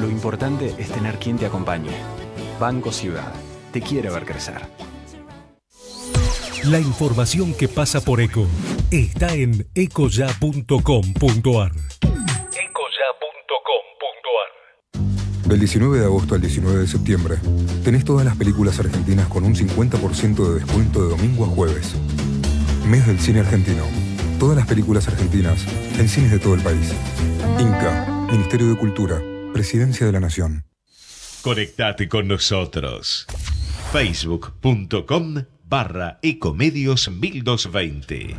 Lo importante es tener quien te acompañe. Banco Ciudad. Te quiere ver crecer. La información que pasa por ECO está en ecoya.com.ar. Del 19 de agosto al 19 de septiembre, tenés todas las películas argentinas con un 50% de descuento de domingo a jueves. Mes del cine argentino. Todas las películas argentinas en cines de todo el país. Inca, Ministerio de Cultura, Presidencia de la Nación. Conectate con nosotros. Facebook.com barra Ecomedios 1220.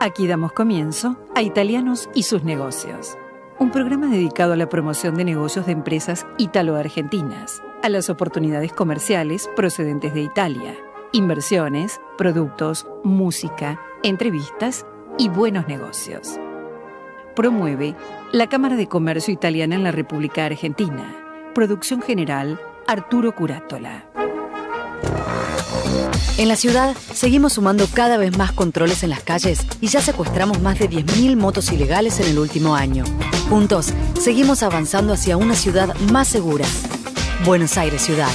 Aquí damos comienzo a Italianos y sus negocios, un programa dedicado a la promoción de negocios de empresas italo-argentinas, a las oportunidades comerciales procedentes de Italia inversiones, productos, música, entrevistas y buenos negocios. Promueve la Cámara de Comercio Italiana en la República Argentina. Producción general Arturo Curátola. En la ciudad seguimos sumando cada vez más controles en las calles y ya secuestramos más de 10.000 motos ilegales en el último año. Juntos, seguimos avanzando hacia una ciudad más segura. Buenos Aires Ciudad.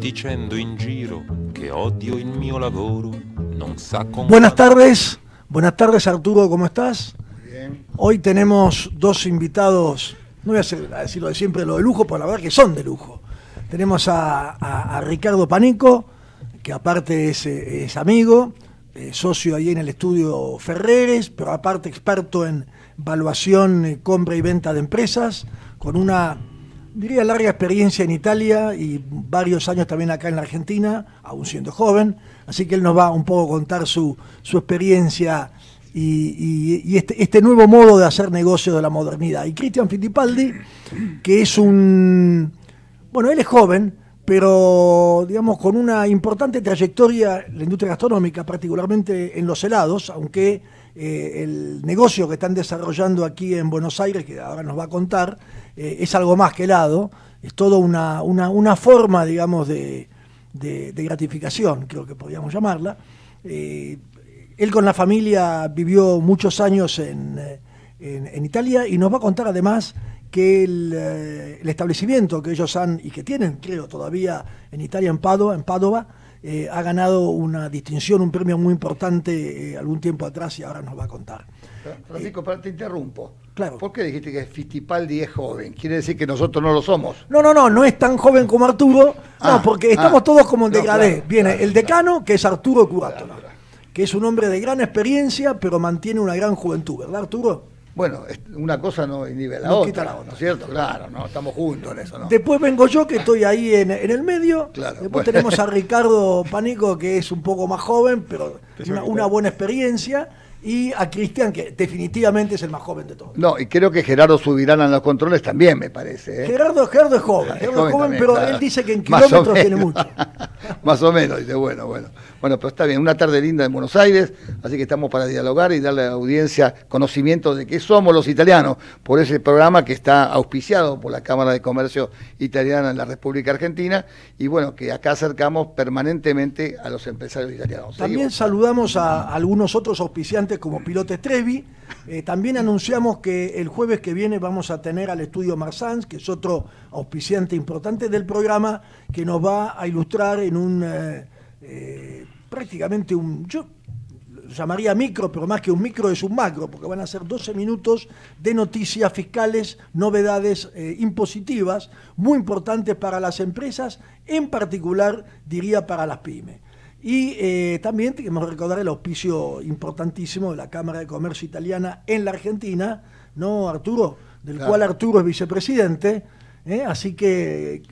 diciendo giro que odio Buenas tardes, buenas tardes Arturo, ¿cómo estás? bien. Hoy tenemos dos invitados, no voy a, decir lo decirlo de siempre lo de lujo, pero la verdad que son de lujo. Tenemos a, Ricardo Panico, que aparte es, amigo, socio ahí en el estudio Ferreres, pero aparte experto en valuación, eh, compra y venta de empresas, con una diría, larga experiencia en Italia y varios años también acá en la Argentina, aún siendo joven. Así que él nos va un poco a contar su, su experiencia y, este, este, nuevo modo de hacer negocio de la modernidad. Y Cristian Fittipaldi, que es un... Bueno, él es joven, pero digamos con una importante trayectoria en la industria gastronómica, particularmente en los helados, aunque eh, el negocio que están desarrollando aquí en Buenos Aires, que ahora nos va a contar, eh, es algo más que helado, es toda una, forma, digamos, de, gratificación, creo que podríamos llamarla. Eh, él con la familia vivió muchos años en, Italia y nos va a contar además que el, establecimiento que ellos han y que tienen, creo, todavía en Italia, en Padova, en Padova, eh, ha ganado una distinción, un premio muy importante eh, algún tiempo atrás y ahora nos va a contar. Francisco, te interrumpo. Claro. ¿Por qué dijiste que Fittipaldi es joven? ¿Quiere decir que nosotros no lo somos? No, no, no, no es tan joven como Arturo. no, ah, porque ah. estamos todos como en degradé. Viene el decano, que es Arturo Curato, que es un hombre de gran experiencia, pero mantiene una gran juventud, ¿verdad, Arturo? Bueno, una cosa no inhibe la otra. ¿no es cierto? Claro, estamos juntos en eso, Después vengo yo, que estoy ahí en, el medio. Después tenemos a Ricardo Panico, que es un poco más joven, pero una, una buena experiencia y a Cristian, que definitivamente es el más joven de todos. No, y creo que Gerardo Subirán en los controles también, me parece. ¿eh? Gerardo, Gerardo es joven, ah, es joven, pero él dice que en kilómetros tiene mucho. más o menos, dice, bueno, bueno. Bueno, pero está bien, una tarde linda en Buenos Aires, así que estamos para dialogar y darle a la audiencia conocimiento de qué somos los italianos, por ese programa que está auspiciado por la Cámara de Comercio Italiana en la República Argentina, y bueno, que acá acercamos permanentemente a los empresarios italianos. También saludamos a algunos otros auspiciantes como Pilotes Trevi, eh, también anunciamos que el jueves que viene vamos a tener al estudio Marsans, que es otro auspiciante importante del programa, que nos va a ilustrar en un eh, eh, prácticamente un... Yo llamaría micro, pero más que un micro es un macro, porque van a ser 12 minutos de noticias fiscales, novedades eh, impositivas, muy importantes para las empresas, en particular, diría, para las pymes. Y eh, también tenemos que recordar el auspicio importantísimo de la Cámara de Comercio Italiana en la Argentina, ¿no, Arturo? Del cual Arturo es vicepresidente. ¿eh? Así que,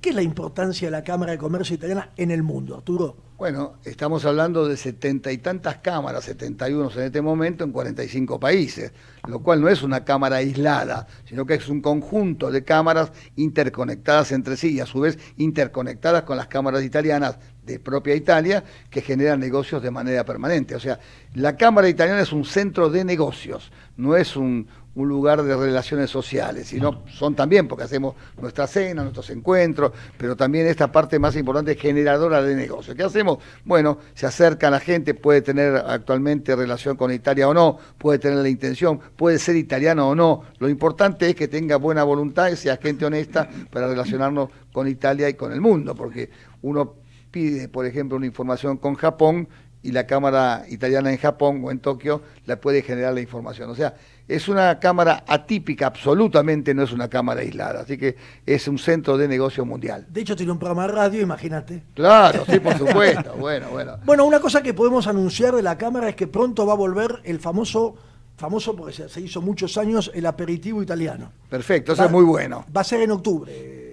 ¿qué es la importancia de la Cámara de Comercio Italiana en el mundo, Arturo? Bueno, estamos hablando de setenta y tantas cámaras, 71 en este momento, en 45 países, lo cual no es una cámara aislada, sino que es un conjunto de cámaras interconectadas entre sí y a su vez interconectadas con las cámaras italianas de propia Italia que generan negocios de manera permanente. O sea, la cámara italiana es un centro de negocios, no es un, un lugar de relaciones sociales, sino son también, porque hacemos nuestra cena, nuestros encuentros, pero también esta parte más importante es generadora de negocios ¿Qué hacemos? Bueno, se acerca a la gente, puede tener actualmente relación con Italia o no, puede tener la intención, puede ser italiano o no. Lo importante es que tenga buena voluntad y sea gente honesta para relacionarnos con Italia y con el mundo, porque uno pide, por ejemplo, una información con Japón y la cámara italiana en Japón o en Tokio la puede generar la información. O sea, es una cámara atípica, absolutamente no es una cámara aislada, así que es un centro de negocio mundial. De hecho, tiene un programa de radio, imagínate. Claro, sí, por supuesto. bueno, bueno. Bueno, una cosa que podemos anunciar de la cámara es que pronto va a volver el famoso famoso porque se hizo muchos años el aperitivo italiano. Perfecto, eso es muy bueno. Va a ser en octubre.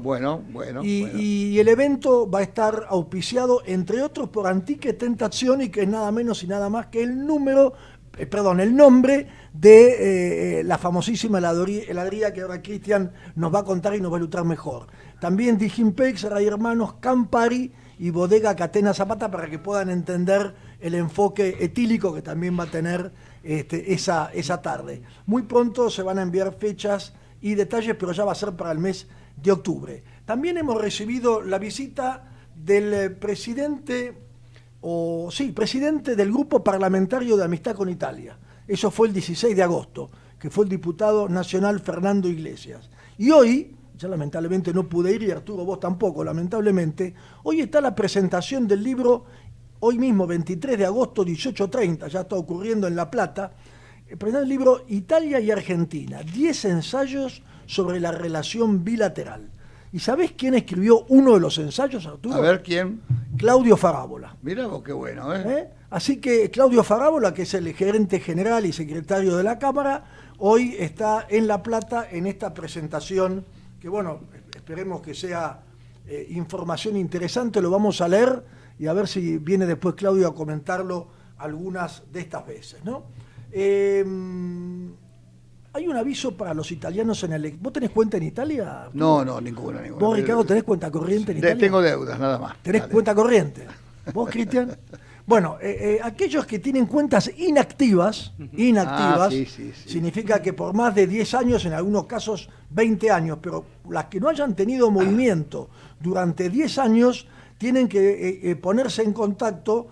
Bueno, bueno. Y, el evento va a estar auspiciado, entre otros, por Antique y que es nada menos y nada más que el número eh, perdón, el nombre de eh, eh, la famosísima heladría que ahora Cristian nos va a contar y nos va a ilustrar mejor. También Dijimpex, Ray Hermanos, Campari y Bodega Catena Zapata para que puedan entender el enfoque etílico que también va a tener este, esa, esa tarde. Muy pronto se van a enviar fechas y detalles, pero ya va a ser para el mes de octubre. También hemos recibido la visita del eh, presidente, o sí, presidente del Grupo Parlamentario de Amistad con Italia. Eso fue el 16 de agosto, que fue el diputado nacional Fernando Iglesias. Y hoy, ya lamentablemente no pude ir y Arturo vos tampoco, lamentablemente, hoy está la presentación del libro, hoy mismo 23 de agosto 18.30, ya está ocurriendo en La Plata, presentar el libro Italia y Argentina, 10 ensayos sobre la relación bilateral. ¿Y sabés quién escribió uno de los ensayos, Arturo? A ver quién. Claudio Farábola. Mira vos qué bueno, ¿eh? ¿eh? Así que Claudio Farábola, que es el gerente general y secretario de la Cámara, hoy está en La Plata en esta presentación que, bueno, esperemos que sea eh, información interesante, lo vamos a leer y a ver si viene después Claudio a comentarlo algunas de estas veces, ¿no? Eh, ¿Hay un aviso para los italianos en el... ¿Vos tenés cuenta en Italia? No, no, ninguna, ninguna. ¿Vos, Ricardo, tenés cuenta corriente en Italia? Tengo deudas, nada más. ¿Tenés cuenta corriente? ¿Vos, Cristian? Bueno, eh, eh, aquellos que tienen cuentas inactivas, inactivas, ah, significa que por más de 10 años, en algunos casos 20 años, pero las que no hayan tenido ah. movimiento durante 10 años, tienen que eh, ponerse en contacto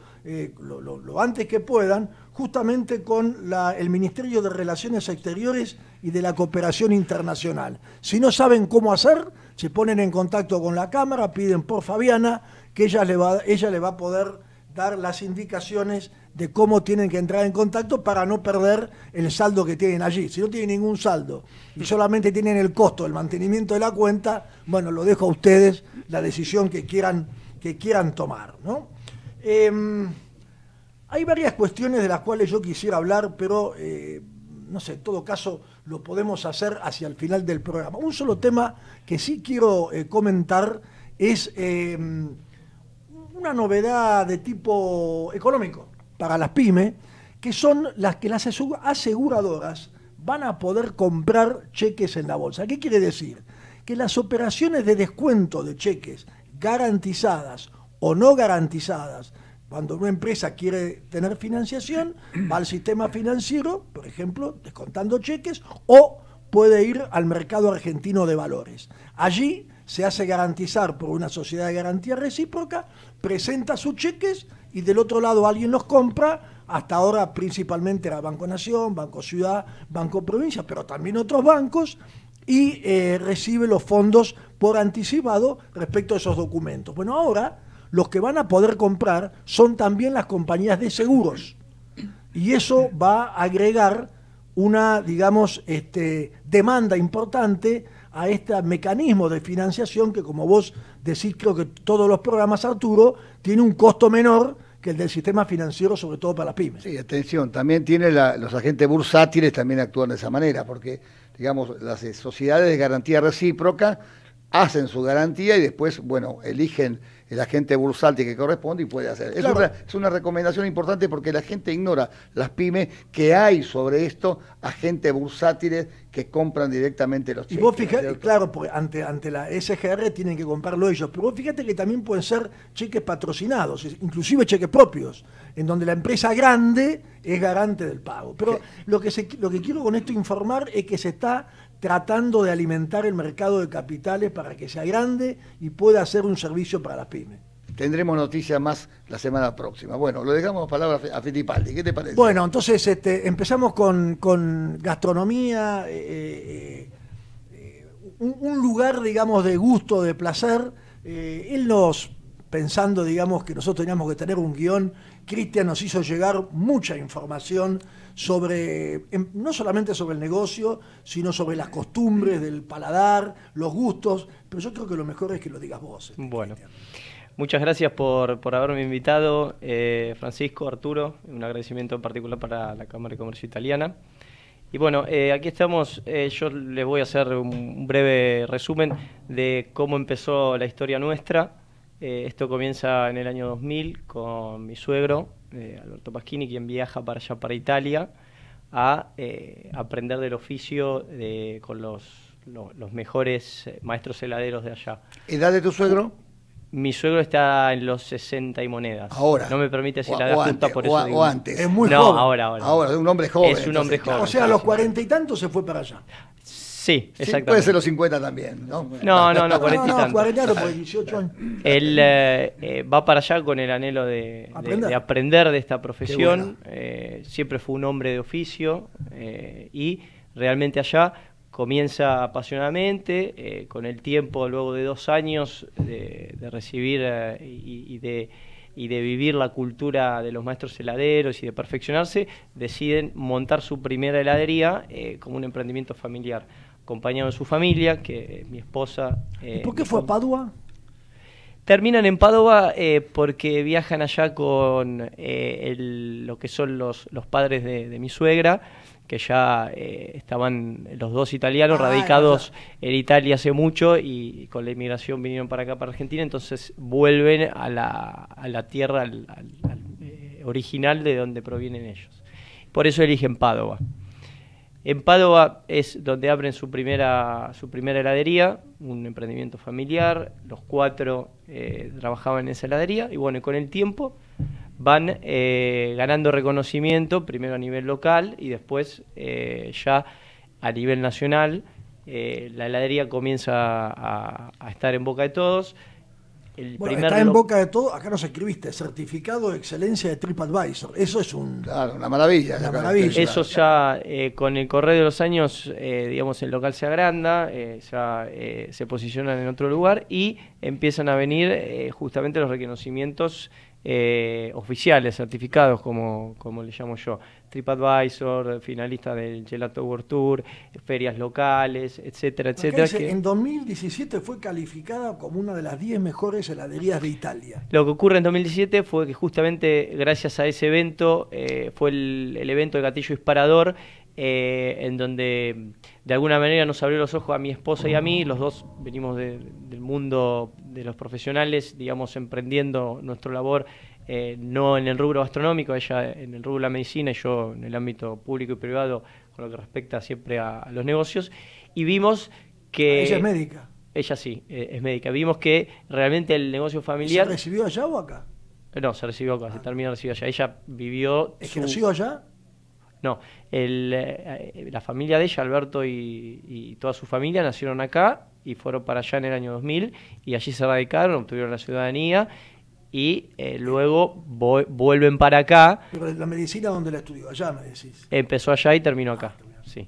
lo antes que puedan justamente con el Ministerio de Relaciones Exteriores y de la Cooperación Internacional. Si no saben cómo hacer, se ponen en contacto con la Cámara, piden por Fabiana, que ella le va, ella le va a poder dar las indicaciones de cómo tienen que entrar en contacto para no perder el saldo que tienen allí. Si no tienen ningún saldo y solamente tienen el costo del mantenimiento de la cuenta, bueno, lo dejo a ustedes la decisión que quieran, que quieran tomar. ¿no? Em, hay varias cuestiones de las cuales yo quisiera hablar, pero eh, no sé, en todo caso lo podemos hacer hacia el final del programa. Un solo tema que sí quiero eh, comentar es em, una novedad de tipo económico para las pymes, que son las que las aseguradoras van a poder comprar cheques en la bolsa. ¿Qué quiere decir? Que las operaciones de descuento de cheques garantizadas o no garantizadas, cuando una empresa quiere tener financiación, va al sistema financiero, por ejemplo, descontando cheques, o puede ir al mercado argentino de valores. Allí se hace garantizar por una sociedad de garantía recíproca, presenta sus cheques y del otro lado alguien los compra. Hasta ahora principalmente era Banco Nación, Banco Ciudad, Banco Provincia, pero también otros bancos y eh, recibe los fondos por anticipado respecto a esos documentos. Bueno, ahora los que van a poder comprar son también las compañías de seguros. Y eso va a agregar una, digamos, este, demanda importante a este mecanismo de financiación que, como vos decís, creo que todos los programas, Arturo, tiene un costo menor que el del sistema financiero, sobre todo para las pymes. Sí, atención, también tiene los agentes bursátiles también actúan de esa manera, porque, digamos, las eh, sociedades de garantía recíproca hacen su garantía y después, bueno, eligen el agente bursátil que corresponde y puede hacer. Es, una, recomendación importante porque la gente ignora, las pymes, que hay sobre esto agentes bursátiles que compran directamente los cheques. Y vos fijate, claro, porque ante, ante la SGR tienen que comprarlo ellos, pero vos fíjate que también pueden ser cheques patrocinados, inclusive cheques propios, en donde la empresa grande es garante del pago. Pero lo que, lo que quiero con esto informar es que se está tratando de alimentar el mercado de capitales para que sea grande y pueda hacer un servicio para las pymes. Tendremos noticias más la semana próxima. Bueno, lo dejamos palabra a Fittipaldi. ¿Qué te parece? Bueno, entonces este, empezamos con, gastronomía, eh, eh, eh, un, lugar, digamos, de gusto, de placer. él nos, pensando, digamos, que nosotros teníamos que tener un guión, Cristian nos hizo llegar mucha información sobre, em, no solamente sobre el negocio, sino sobre las costumbres del paladar, los gustos, pero yo creo que lo mejor es que lo digas vos. Este, bueno. Muchas gracias por, haberme invitado, eh, Francisco, Arturo, un agradecimiento en particular para la Cámara de Comercio Italiana. Y bueno, eh, aquí estamos, eh, yo les voy a hacer un breve resumen de cómo empezó la historia nuestra. esto comienza en el año 2000 con mi suegro, eh, Alberto Pasquini, quien viaja para allá, para Italia, a eh, aprender del oficio de, con los, los, mejores eh, maestros heladeros de allá. ¿Edad de tu suegro? Mi suegro está en los 60 y monedas. Ahora. No me permite decir la edad por eso. antes. Es muy joven. ahora, ahora. Ahora, es un hombre joven. Es un hombre joven. O sea, a los cuarenta y tantos se fue para allá. Sí, exactamente. puede ser los 50 también, ¿no? No, no, no, 40 y tanto. 40 18 años. Él eh, eh, va para allá con el anhelo de aprender de, esta profesión. Eh, siempre fue un hombre de oficio y realmente allá comienza apasionadamente. con el tiempo, luego de dos años de, recibir y, de vivir la cultura de los maestros heladeros y de perfeccionarse, deciden montar su primera heladería como un emprendimiento familiar acompañado de su familia, que eh, mi esposa... ¿Y eh, ¿Por qué fue a Padua? Terminan en Padua eh, porque viajan allá con lo que son los, padres de, mi suegra, que ya estaban los dos italianos ah, radicados en Italia hace mucho y, con la inmigración vinieron para acá, para Argentina, entonces vuelven a la, tierra original de donde provienen ellos. Por eso eligen Padua. En Padova es donde abren su primera, su primera heladería, un emprendimiento familiar, los cuatro eh, trabajaban en esa heladería y bueno, con el tiempo van eh, ganando reconocimiento, primero a nivel local y después eh, ya a nivel nacional. la heladería comienza a estar en boca de todos bueno, está en boca de todo, acá nos escribiste, certificado de excelencia de TripAdvisor. Eso es una maravilla. Eso ya eh, con el correr de los años, eh, digamos, el local se agranda, eh, ya se posicionan en otro lugar y empiezan a venir justamente los reconocimientos oficiales, certificados, como, como le llamo yo. TripAdvisor, finalista del Gelato World Tour, ferias locales, etcétera, etcétera. que... En 2017 fue calificada como una de las 10 mejores heladerías de Italia. Lo que ocurre en 2017 fue que justamente gracias a ese evento eh, fue el, evento de gatillo disparador. Eh, en donde de alguna manera nos abrió los ojos a mi esposa y a mí, los dos venimos del mundo de los profesionales, digamos, emprendiendo nuestra labor eh, no en el rubro gastronómico, ella en el rubro de la medicina y yo en el ámbito público y privado con lo que respecta siempre a, los negocios. Y vimos que... Ah, ella es médica. Ella sí, eh, es médica. Vimos que realmente el negocio familiar... ¿Se recibió allá o acá? No, se recibió acá, se ah. terminó de allá. Ella vivió... ¿Es que nació allá? No, el, eh, la familia de ella, Alberto y, y, toda su familia, nacieron acá y fueron para allá en el año 2000 y allí se radicaron, obtuvieron la ciudadanía y eh, luego vuelven para acá. la medicina dónde la estudió? Allá me decís. Empezó allá y terminó acá. Ah, sí.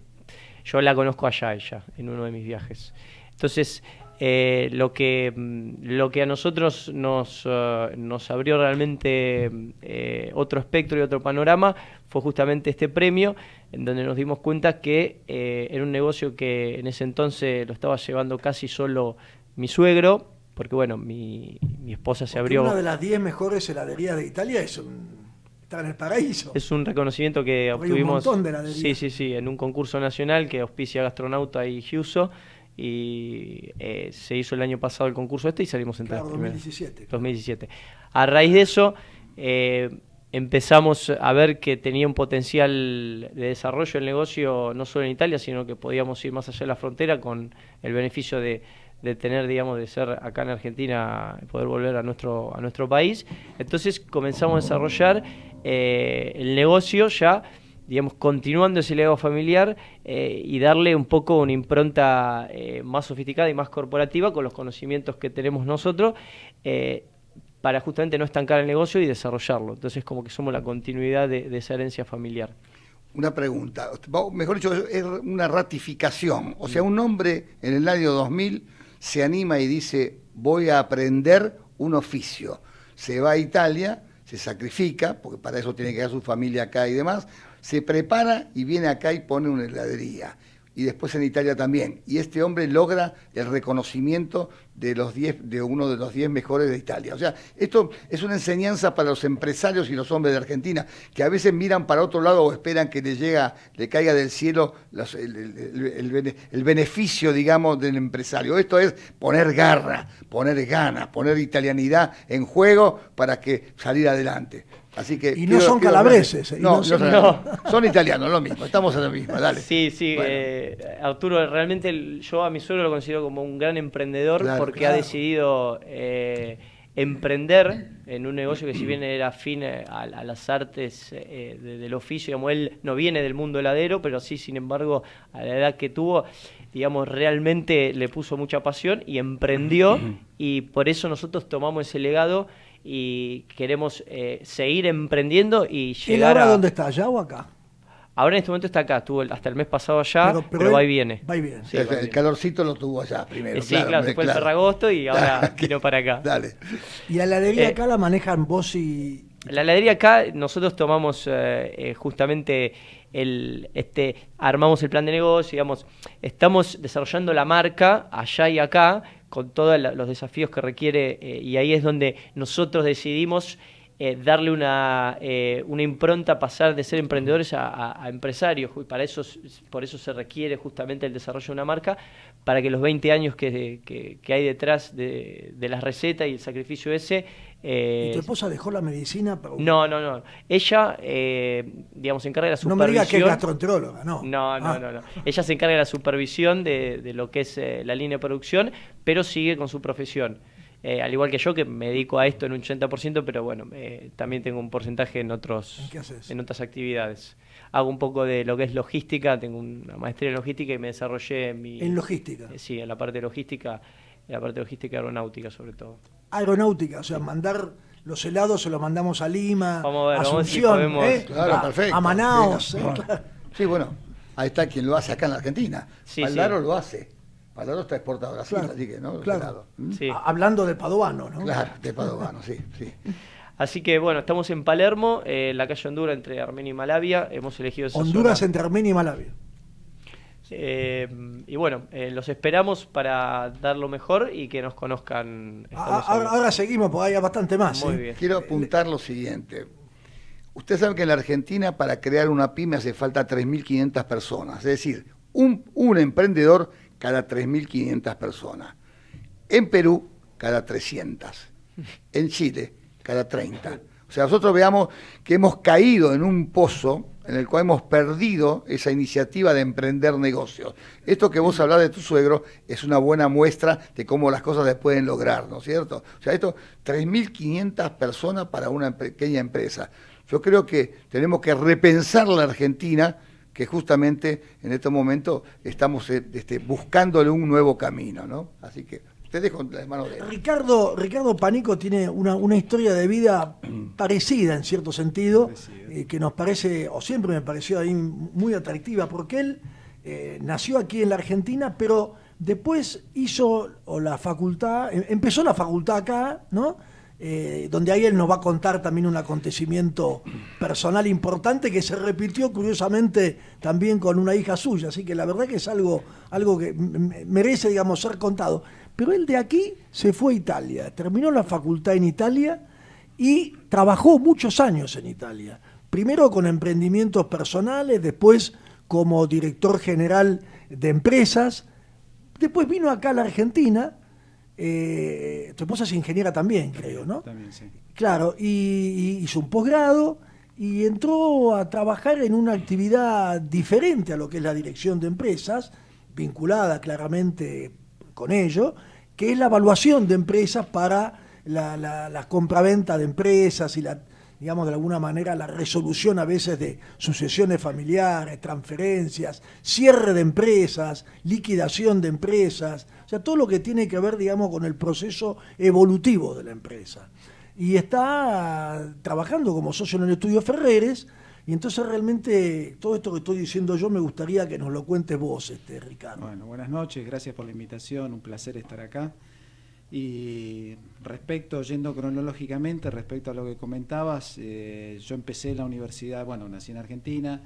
Yo la conozco allá ella, en uno de mis viajes. Entonces, eh, lo, que, mm, lo que a nosotros nos, eh, abrió realmente mm, otro espectro y otro panorama fue justamente este premio, en donde nos dimos cuenta que era un negocio que en ese entonces lo estaba llevando casi solo mi suegro, porque bueno, mi, esposa se abrió... Una de las 10 mejores heladerías de Italia es un... Está en el paraíso. Es un reconocimiento que obtuvimos. Un montón de heladerías. Sí, sí, sí, en un concurso nacional que auspicia Gastronauta y Giuso y eh, se hizo el año pasado el concurso este y salimos en 2017. 2017. A raíz de eso eh, empezamos a ver que tenía un potencial de desarrollo el negocio no solo en Italia, sino que podíamos ir más allá de la frontera con el beneficio de de tener, digamos, de ser acá en Argentina, poder volver a nuestro, a nuestro país. Entonces comenzamos a desarrollar eh, el negocio ya, digamos, continuando ese legado familiar eh, y darle un poco una impronta eh, más sofisticada y más corporativa con los conocimientos que tenemos nosotros. para justamente no estancar el negocio y desarrollarlo. Entonces, como que somos la continuidad de, de esa herencia familiar una pregunta, mejor dicho, es una ratificación. O sea, un hombre en el año 2000 se anima y dice, voy a aprender un oficio. Se va a Italia, se sacrifica, porque para eso tiene que dar su familia acá y demás, se prepara y viene acá y pone una heladería y después en Italia también. Y este hombre logra el reconocimiento de, los diez, de uno de los 10 mejores de Italia. O sea, esto es una enseñanza para los empresarios y los hombres de Argentina, que a veces miran para otro lado o esperan que le llega, le caiga del cielo el, el, beneficio, digamos, del empresario. Esto es poner garra, poner ganas, poner italianidad en juego para que salir adelante. Así que y no son calabreses. ¿eh? son, italianos, lo mismo, estamos en lo mismo, dale. Sí, sí, eh, Arturo, realmente yo a mi suegro lo considero como un gran emprendedor porque ha decidido eh, emprender en un negocio que si bien era afín a, las artes del oficio, como él no viene del mundo heladero, pero sí, sin embargo, a la edad que tuvo, digamos, realmente le puso mucha pasión y emprendió y por eso nosotros tomamos ese legado y queremos eh, seguir emprendiendo y llegar ¿Y ahora dónde está? ¿Allá o acá? Ahora en este momento está acá, estuvo hasta el mes pasado allá, pero, va y viene. Va y viene. Sí, el, calorcito lo tuvo allá primero. Eh, sí, claro, después el Ferragosto y ahora vino para acá. Dale. ¿Y la heladería eh, acá la manejan vos y...? La heladería acá nosotros tomamos justamente este, armamos el plan de negocio, digamos, estamos desarrollando la marca allá y acá con todos los desafíos que requiere eh, y ahí es donde nosotros decidimos eh, darle una, eh, una impronta, pasar de ser emprendedores a, empresarios. Y para eso, por eso se requiere justamente el desarrollo de una marca, para que los 20 años que, hay detrás de, la las recetas y el sacrificio ese... Eh, ¿Y tu esposa dejó la medicina? No, no, no. Ella, eh, digamos, se encarga de la supervisión... No me digas que es gastroenteróloga, no. No, ah. no, no, Ella se encarga de la supervisión de, lo que es eh, la línea de producción, pero sigue con su profesión. al igual que yo, que me dedico a esto en un 80%, pero bueno, también tengo un porcentaje en, otros, en otras actividades hago un poco de lo que es logística, tengo una maestría en logística y me desarrollé en mi... En logística. Eh, sí, en la parte de logística, en la parte logística aeronáutica sobre todo. Aeronáutica, o sea, mandar los helados se los mandamos a Lima, a, Asunción, ¿eh? a, ¿eh? Sí, bueno, ahí está quien lo hace acá en la Argentina. Sí, lo hace. Paldaro está exportado a Brasil, así que, ¿no? Los helados. Hablando de paduano, ¿no? Claro, de paduano, sí, sí. Así que bueno, estamos en Palermo, en eh, la calle Honduras entre Armenia y Malavia. Hemos elegido Honduras entre Armenia y Malavia. Eh, y bueno, eh, los esperamos para dar lo mejor y que nos conozcan. ahora, seguimos, porque hay bastante más. Quiero apuntar lo siguiente. Ustedes saben que en la Argentina para crear una pyme hace falta 3.500 personas, es decir, un, un emprendedor cada 3.500 personas. En Perú, cada 300. En Chile, cada 30. O sea, nosotros veamos que hemos caído en un pozo en el cual hemos perdido esa iniciativa de emprender negocios. Esto que vos hablás de tu suegro es una buena muestra de cómo las cosas se pueden lograr, ¿no es cierto? O sea, esto, 3.500 personas para una pequeña empresa. Yo creo que tenemos que repensar la Argentina, que justamente en este momento estamos eh, este, buscándole un nuevo camino, ¿no? Así que te dejo de Ricardo, Ricardo Panico tiene una, historia de vida parecida en cierto sentido, eh, que nos parece, o siempre me pareció ahí muy atractiva, porque él eh, nació aquí en la Argentina, pero después hizo o la facultad, em, empezó la facultad acá, ¿no? Eh, donde ahí él nos va a contar también un acontecimiento personal importante que se repitió curiosamente también con una hija suya, así que la verdad que es algo, algo que merece, digamos, ser contado. Pero él de aquí se fue a Italia, terminó la facultad en Italia y trabajó muchos años en Italia. Primero con emprendimientos personales, después como director general de empresas. Después vino acá a la Argentina. Eh, tu esposa es ingeniera también, creo, ¿no? También, sí. Claro, y hizo un posgrado y entró a trabajar en una actividad diferente a lo que es la dirección de empresas, vinculada claramente con ello, que es la evaluación de empresas para la, la, compraventa de empresas y la digamos de alguna manera la resolución a veces de sucesiones familiares, transferencias, cierre de empresas, liquidación de empresas, o sea, todo lo que tiene que ver, digamos, con el proceso evolutivo de la empresa. Y está trabajando como socio en el estudio Ferreres, y entonces realmente todo esto que estoy diciendo yo me gustaría que nos lo cuentes vos, este, Ricardo. Bueno, buenas noches, gracias por la invitación, un placer estar acá. Y respecto, yendo cronológicamente, respecto a lo que comentabas, eh, yo empecé la universidad, bueno, nací en Argentina,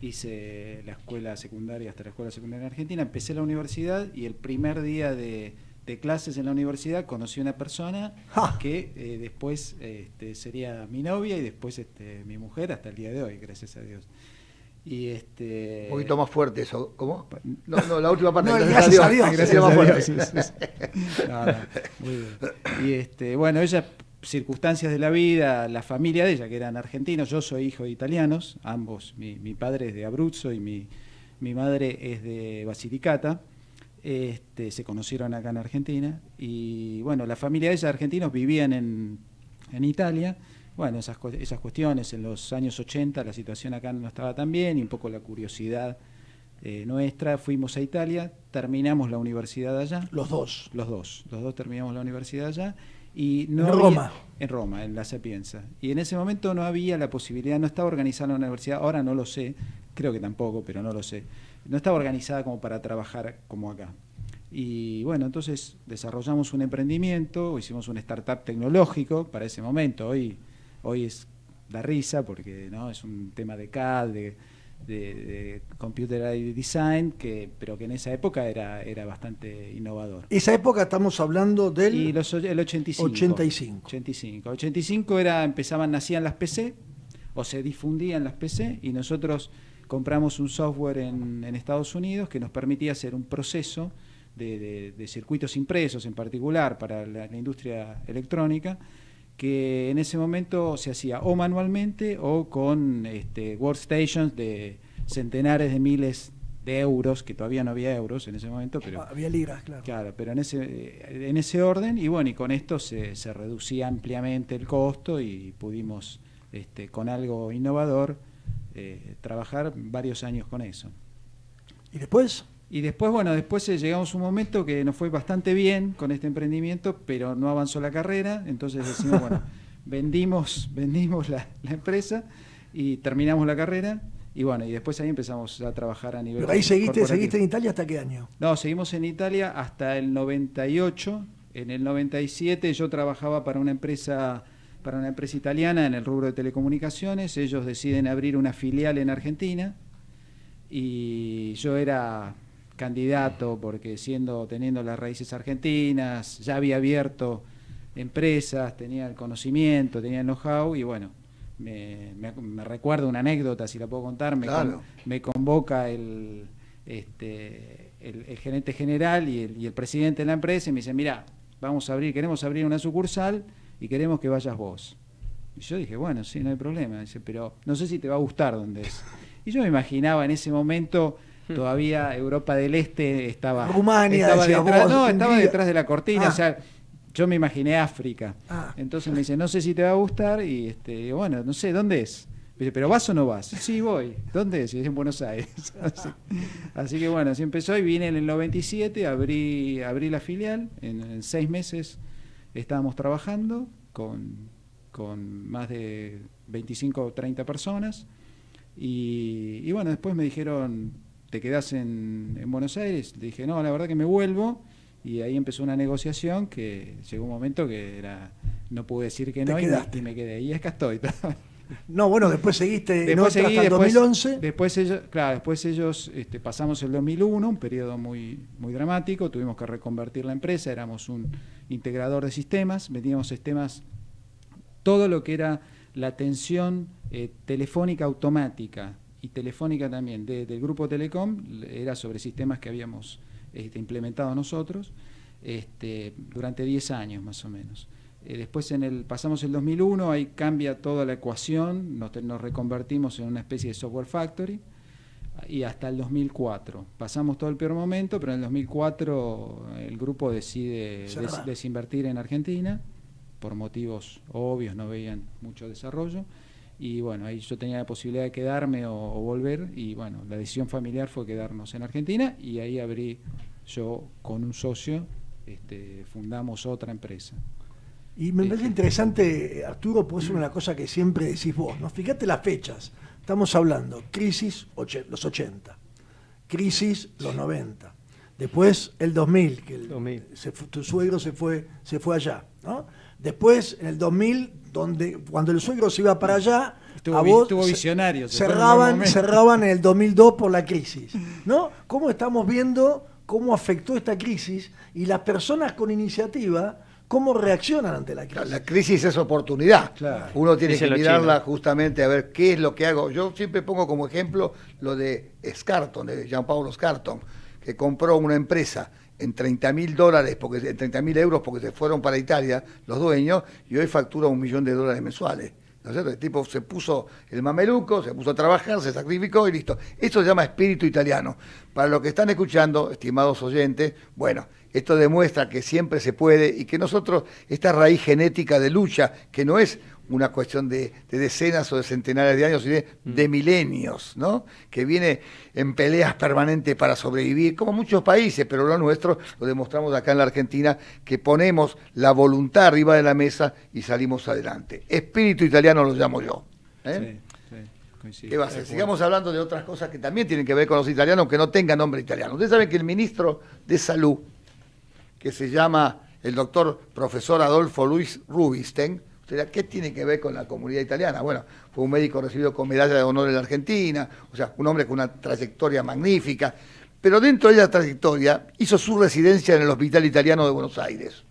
hice la escuela secundaria hasta la escuela secundaria en Argentina, empecé la universidad y el primer día de de clases en la universidad conocí una persona que eh, después este, sería mi novia y después este, mi mujer hasta el día de hoy, gracias a Dios. Y este... Un poquito más fuerte eso, ¿cómo? No, no la última parte. gracias, a Dios, Y este, bueno, ella, circunstancias de la vida, la familia de ella, que eran argentinos, yo soy hijo de italianos, ambos, mi, padre es de Abruzzo y mi, mi madre es de Basilicata. Este, se conocieron acá en Argentina y bueno, la familia de esos argentinos, vivían en, en Italia. Bueno, esas, esas cuestiones, en los años 80 la situación acá no estaba tan bien y un poco la curiosidad eh, nuestra, fuimos a Italia, terminamos la universidad allá. Los dos. Los dos, los dos terminamos la universidad allá. Y en Roma. En Roma, en La Sapienza. Y en ese momento no había la posibilidad, no estaba organizada la universidad, ahora no lo sé, creo que tampoco, pero no lo sé no estaba organizada como para trabajar como acá. Y bueno, entonces desarrollamos un emprendimiento, hicimos un startup tecnológico para ese momento. Hoy, hoy es la risa porque ¿no? es un tema de CAD, de, Computer Design, que, pero que en esa época era, era bastante innovador. Esa época estamos hablando del... el 85. 85. 85. 85 era, empezaban, nacían las PC, o se difundían las PC, y nosotros compramos un software en, Estados Unidos que nos permitía hacer un proceso de, circuitos impresos en particular para la, industria electrónica que en ese momento se hacía o manualmente o con este, workstations de centenares de miles de euros, que todavía no había euros en ese momento, pero... Ah, había libras, claro. Claro, pero en ese, en ese orden, y bueno, y con esto se, se reducía ampliamente el costo y pudimos, este, con algo innovador, eh, trabajar varios años con eso. ¿Y después? Y después, bueno, después eh, llegamos a un momento que nos fue bastante bien con este emprendimiento, pero no avanzó la carrera, entonces decimos, bueno, vendimos, vendimos la, empresa y terminamos la carrera. Y bueno, y después ahí empezamos a trabajar a nivel. Pero ahí seguiste, seguiste en Italia hasta qué año? No, seguimos en Italia hasta el 98. En el 97 yo trabajaba para una empresa para una empresa italiana en el rubro de telecomunicaciones. Ellos deciden abrir una filial en Argentina y yo era candidato porque siendo teniendo las raíces argentinas, ya había abierto empresas, tenía el conocimiento, tenía el know-how y bueno, me, me, recuerdo una anécdota, si la puedo contar, me, convoca este, el, el, gerente general y el, y el presidente de la empresa y me dice, mira, vamos a abrir, queremos abrir una sucursal y queremos que vayas vos. Y yo dije, bueno, sí, no hay problema. Dice, pero no sé si te va a gustar dónde es. Y yo me imaginaba en ese momento hmm. todavía Europa del Este estaba, Rumania, estaba detrás, no, estaba detrás de la cortina, ah. o sea, yo me imaginé África. Ah. Entonces me dice, "No sé si te va a gustar" y este, bueno, no sé dónde es. dice, "¿Pero vas o no vas?" "Sí, voy." "¿Dónde es?" Y dice, "En Buenos Aires." así, que bueno, así empezó y vine en el 97, abrí abrí la filial en seis meses Estábamos trabajando con, con más de 25 o 30 personas y, bueno, después me dijeron, ¿te quedas en, en Buenos Aires? Le dije, no, la verdad que me vuelvo. Y ahí empezó una negociación que llegó un momento que era, no pude decir que no y me, y me, quedé. Y es que estoy. No, bueno, después seguiste después 2011. Después ellos, claro, después ellos este, pasamos el 2001, un periodo muy, muy dramático, tuvimos que reconvertir la empresa, éramos un integrador de sistemas, vendíamos sistemas, todo lo que era la atención eh, telefónica automática y telefónica también del grupo Telecom, era sobre sistemas que habíamos este, implementado nosotros este, durante 10 años más o menos. Eh, después en el, pasamos el 2001, ahí cambia toda la ecuación, nos, reconvertimos en una especie de software factory y hasta el 2004. Pasamos todo el peor momento, pero en el 2004 el grupo decide desinvertir en Argentina por motivos obvios, no veían mucho desarrollo. Y bueno, ahí yo tenía la posibilidad de quedarme o, volver y bueno, la decisión familiar fue quedarnos en Argentina y ahí abrí yo con un socio, este, fundamos otra empresa. Y me parece interesante, Arturo, pues es una cosa que siempre decís vos, ¿no? Fíjate las fechas. Estamos hablando, crisis los 80, crisis los 90, después el 2000, que el, tu suegro se fue, se fue allá, Después, en el 2000, donde, cuando el suegro se iba para allá, cerraban, en el 2002 por la crisis, ¿no? ¿Cómo estamos viendo cómo afectó esta crisis y las personas con iniciativa cómo reaccionan ante la crisis. La crisis es oportunidad. Uno tiene que mirarla justamente a ver qué es lo que hago. Yo siempre pongo como ejemplo lo de Scarton, de Jean paul Scarton, que compró una empresa en 30 mil dólares, porque, en 30 mil euros porque se fueron para Italia los dueños y hoy factura un millón de dólares mensuales cierto? El tipo se puso el mameluco, se puso a trabajar, se sacrificó y listo. eso se llama espíritu italiano. Para los que están escuchando, estimados oyentes, bueno, esto demuestra que siempre se puede y que nosotros, esta raíz genética de lucha, que no es una cuestión de, decenas o de centenares de años, sino mm. de, milenios, ¿no? Que viene en peleas permanentes para sobrevivir, como muchos países, pero lo nuestro lo demostramos acá en la Argentina, que ponemos la voluntad arriba de la mesa y salimos adelante. Espíritu italiano lo llamo yo. ¿eh? Sí. Sigamos hablando de otras cosas que también tienen que ver con los italianos, aunque no tengan nombre italiano. Ustedes saben que el ministro de Salud, que se llama el doctor profesor Adolfo Luis Rubisten, ¿qué tiene que ver con la comunidad italiana? Bueno, fue un médico recibido con medalla de honor en la Argentina, o sea, un hombre con una trayectoria magnífica, pero dentro de esa trayectoria hizo su residencia en el Hospital Italiano de Buenos Aires.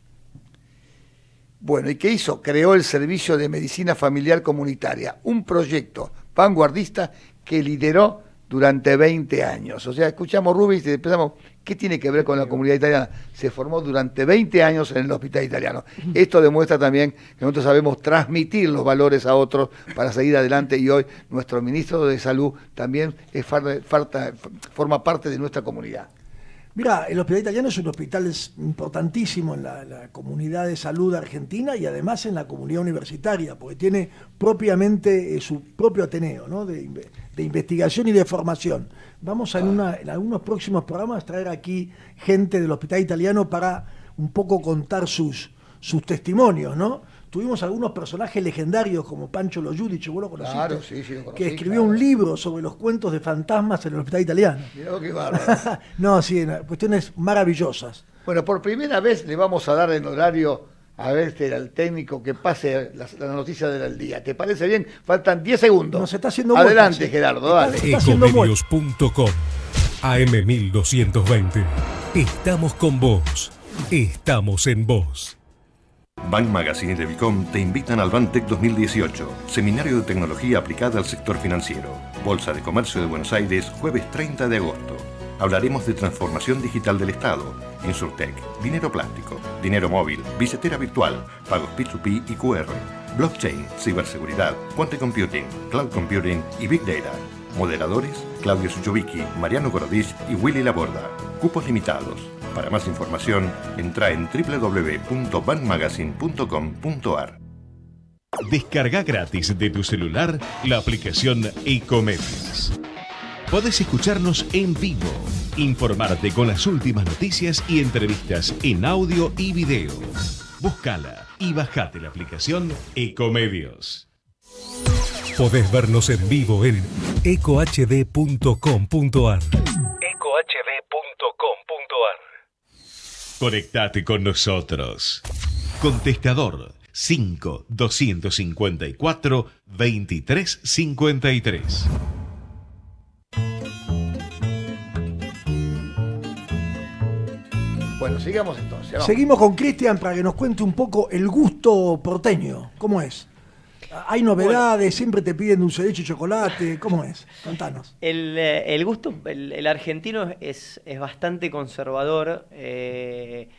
Bueno, ¿y qué hizo? Creó el Servicio de Medicina Familiar Comunitaria, un proyecto vanguardista que lideró durante 20 años. O sea, escuchamos Rubis y empezamos ¿Qué tiene que ver con la comunidad italiana? Se formó durante 20 años en el hospital italiano. Esto demuestra también que nosotros sabemos transmitir los valores a otros para seguir adelante y hoy nuestro ministro de Salud también forma parte de nuestra comunidad. Mira, el Hospital Italiano es un hospital importantísimo en la, comunidad de salud argentina y además en la comunidad universitaria, porque tiene propiamente eh, su propio Ateneo ¿no? de investigación y de formación. Vamos ah. a en, algunos próximos programas traer aquí gente del Hospital Italiano para un poco contar sus, sus testimonios, ¿no? Tuvimos algunos personajes legendarios como Pancho vos lo conociste, que escribió un libro sobre los cuentos de fantasmas en el hospital italiano. no, sí, cuestiones maravillosas. Bueno, por primera vez le vamos a dar el horario a ver era este, el técnico que pase la, noticia del día. ¿Te parece bien? Faltan 10 segundos. Nos está haciendo Adelante, vuelta, eh. Gerardo, dale. Ecomedios.com AM1220. Estamos con vos. Estamos en vos. Bank Magazine y Devicom te invitan al Bantec 2018, Seminario de Tecnología Aplicada al Sector Financiero. Bolsa de Comercio de Buenos Aires, jueves 30 de agosto hablaremos de transformación digital del Estado, Insurtech, dinero plástico, dinero móvil, billetera virtual, pagos P2P y QR, blockchain, ciberseguridad, quantum computing, cloud computing y big data. Moderadores, Claudio Suchovicki, Mariano Gorodich y Willy Laborda. Cupos limitados. Para más información, entra en www.banmagazine.com.ar. Descarga gratis de tu celular la aplicación Ecomedios. Podés escucharnos en vivo, informarte con las últimas noticias y entrevistas en audio y video. Búscala y bajate la aplicación Ecomedios. Podés vernos en vivo en ecohd.com.ar. ecohd.com.ar. Conectate con nosotros. Contestador 5 254 2353. Bueno, sigamos entonces. Seguimos con Cristian para que nos cuente un poco el gusto porteño. ¿Cómo es? ¿Hay novedades? ¿Siempre te piden dulce de y chocolate? ¿Cómo es? Contanos. El, eh, gusto, el, argentino es, es, bastante conservador. Eh,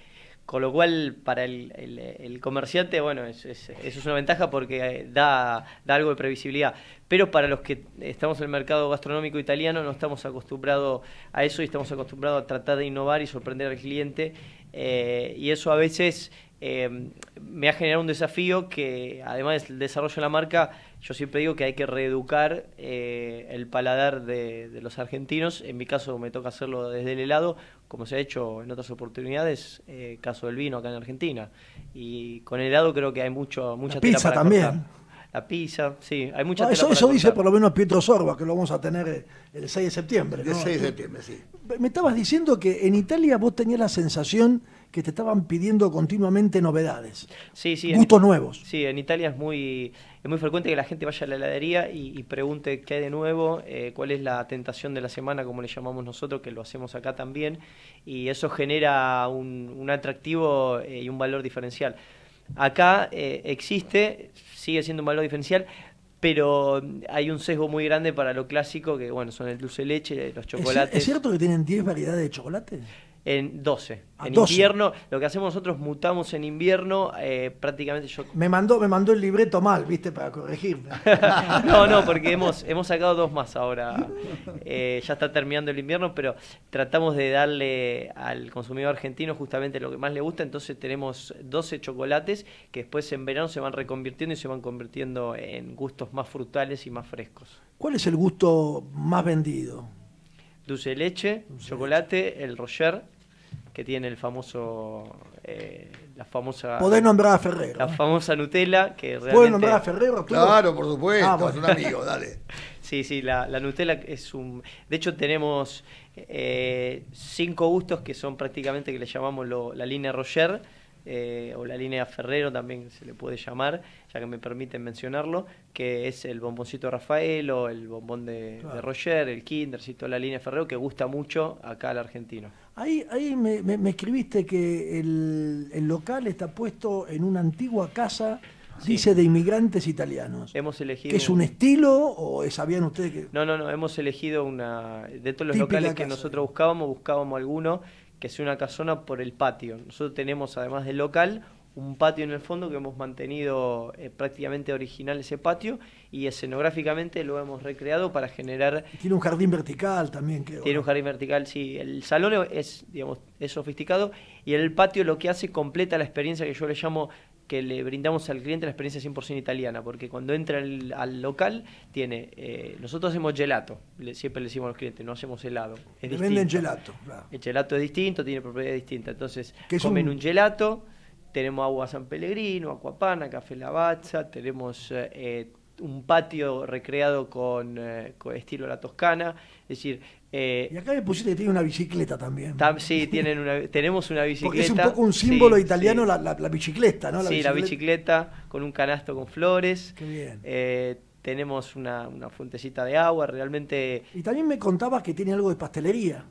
con lo cual, para el, comerciante, bueno, eso es una ventaja porque eh, da, da algo de previsibilidad. Pero para los que estamos en el mercado gastronómico italiano, no estamos acostumbrados a eso y estamos acostumbrados a tratar de innovar y sorprender al cliente. Eh, y eso a veces em, me ha generado un desafío que, además del desarrollo de la marca, yo siempre digo que hay que reeducar eh, el paladar de, los argentinos. En mi caso me toca hacerlo desde el helado como se ha hecho en otras oportunidades, eh, caso del vino acá en Argentina. Y con el helado creo que hay mucho, mucha la pizza también. La pizza, sí, hay mucha ah, Eso, dice por lo menos Pietro Sorba, que lo vamos a tener eh, el 6 de septiembre. El 6 de septiembre, sí. Me estabas diciendo que en Italia vos tenías la sensación que te estaban pidiendo continuamente novedades, sí, sí, gustos nuevos. Sí, en Italia es muy, es muy frecuente que la gente vaya a la heladería y, pregunte qué hay de nuevo, eh, cuál es la tentación de la semana, como le llamamos nosotros, que lo hacemos acá también, y eso genera un, atractivo eh, y un valor diferencial. Acá eh, existe, sigue siendo un valor diferencial, pero hay un sesgo muy grande para lo clásico, que bueno, son el dulce de leche, los chocolates. ¿Es, cierto que tienen 10 variedades de chocolates? en 12. Ah, en invierno, lo que hacemos nosotros mutamos en invierno, eh, prácticamente yo... Me mandó, me mandó el libreto mal, viste, para corregirme. no, no, porque hemos, sacado dos más ahora. Eh, ya está terminando el invierno, pero tratamos de darle al consumidor argentino justamente lo que más le gusta, entonces tenemos 12 chocolates que después en verano se van reconvirtiendo y se van convirtiendo en gustos más frutales y más frescos. ¿Cuál es el gusto más vendido? dulce leche, chocolate, el Roger, que tiene el famoso. Eh, la famosa. Podés nombrar a Ferrero. La eh. famosa Nutella, que realmente. nombrar a Ferrero? Claro, por ah, supuesto, es un amigo, dale. sí, sí, la, Nutella es un. De hecho, tenemos eh, cinco gustos que son prácticamente que le llamamos la línea Roger eh, o la línea Ferrero también se le puede llamar, ya que me permiten mencionarlo, que es el bomboncito Rafael o el bombón de, Roger, el Kinder, toda la línea Ferrero que gusta mucho acá al argentino. Ahí, ahí me, escribiste que el, local está puesto en una antigua casa. Dice de inmigrantes italianos. Hemos elegido. es un estilo o sabían ustedes que.? No, no, no. Hemos elegido una. De todos los locales que nosotros buscábamos, buscábamos alguno que es una casona por el patio. Nosotros tenemos, además del local, un patio en el fondo que hemos mantenido eh, prácticamente original ese patio y escenográficamente lo hemos recreado para generar... tiene un jardín vertical también, creo. Tiene un jardín vertical, sí. El salón es, digamos, es sofisticado y el patio lo que hace completa la experiencia que yo le llamo que le brindamos al cliente la experiencia 100% italiana, porque cuando entra al local tiene, eh, nosotros hacemos gelato, siempre le decimos a los clientes, no hacemos helado. venden gelato. El gelato es distinto, tiene propiedades distintas, entonces comen un... gelato, tenemos agua San Pellegrino, Acuapana, Café Lavazza, tenemos eh, un patio recreado con, estilo eh, con, estilo la Toscana, es decir, eh, y acá me pusiste que tiene una bicicleta también. sí, tienen tenemos una bicicleta. Porque es un poco un símbolo italiano La, bicicleta, ¿no? sí, la bicicleta con un canasto con flores. Eh, tenemos una, fuentecita de agua, realmente... Y también me contabas que tiene algo de pastelería.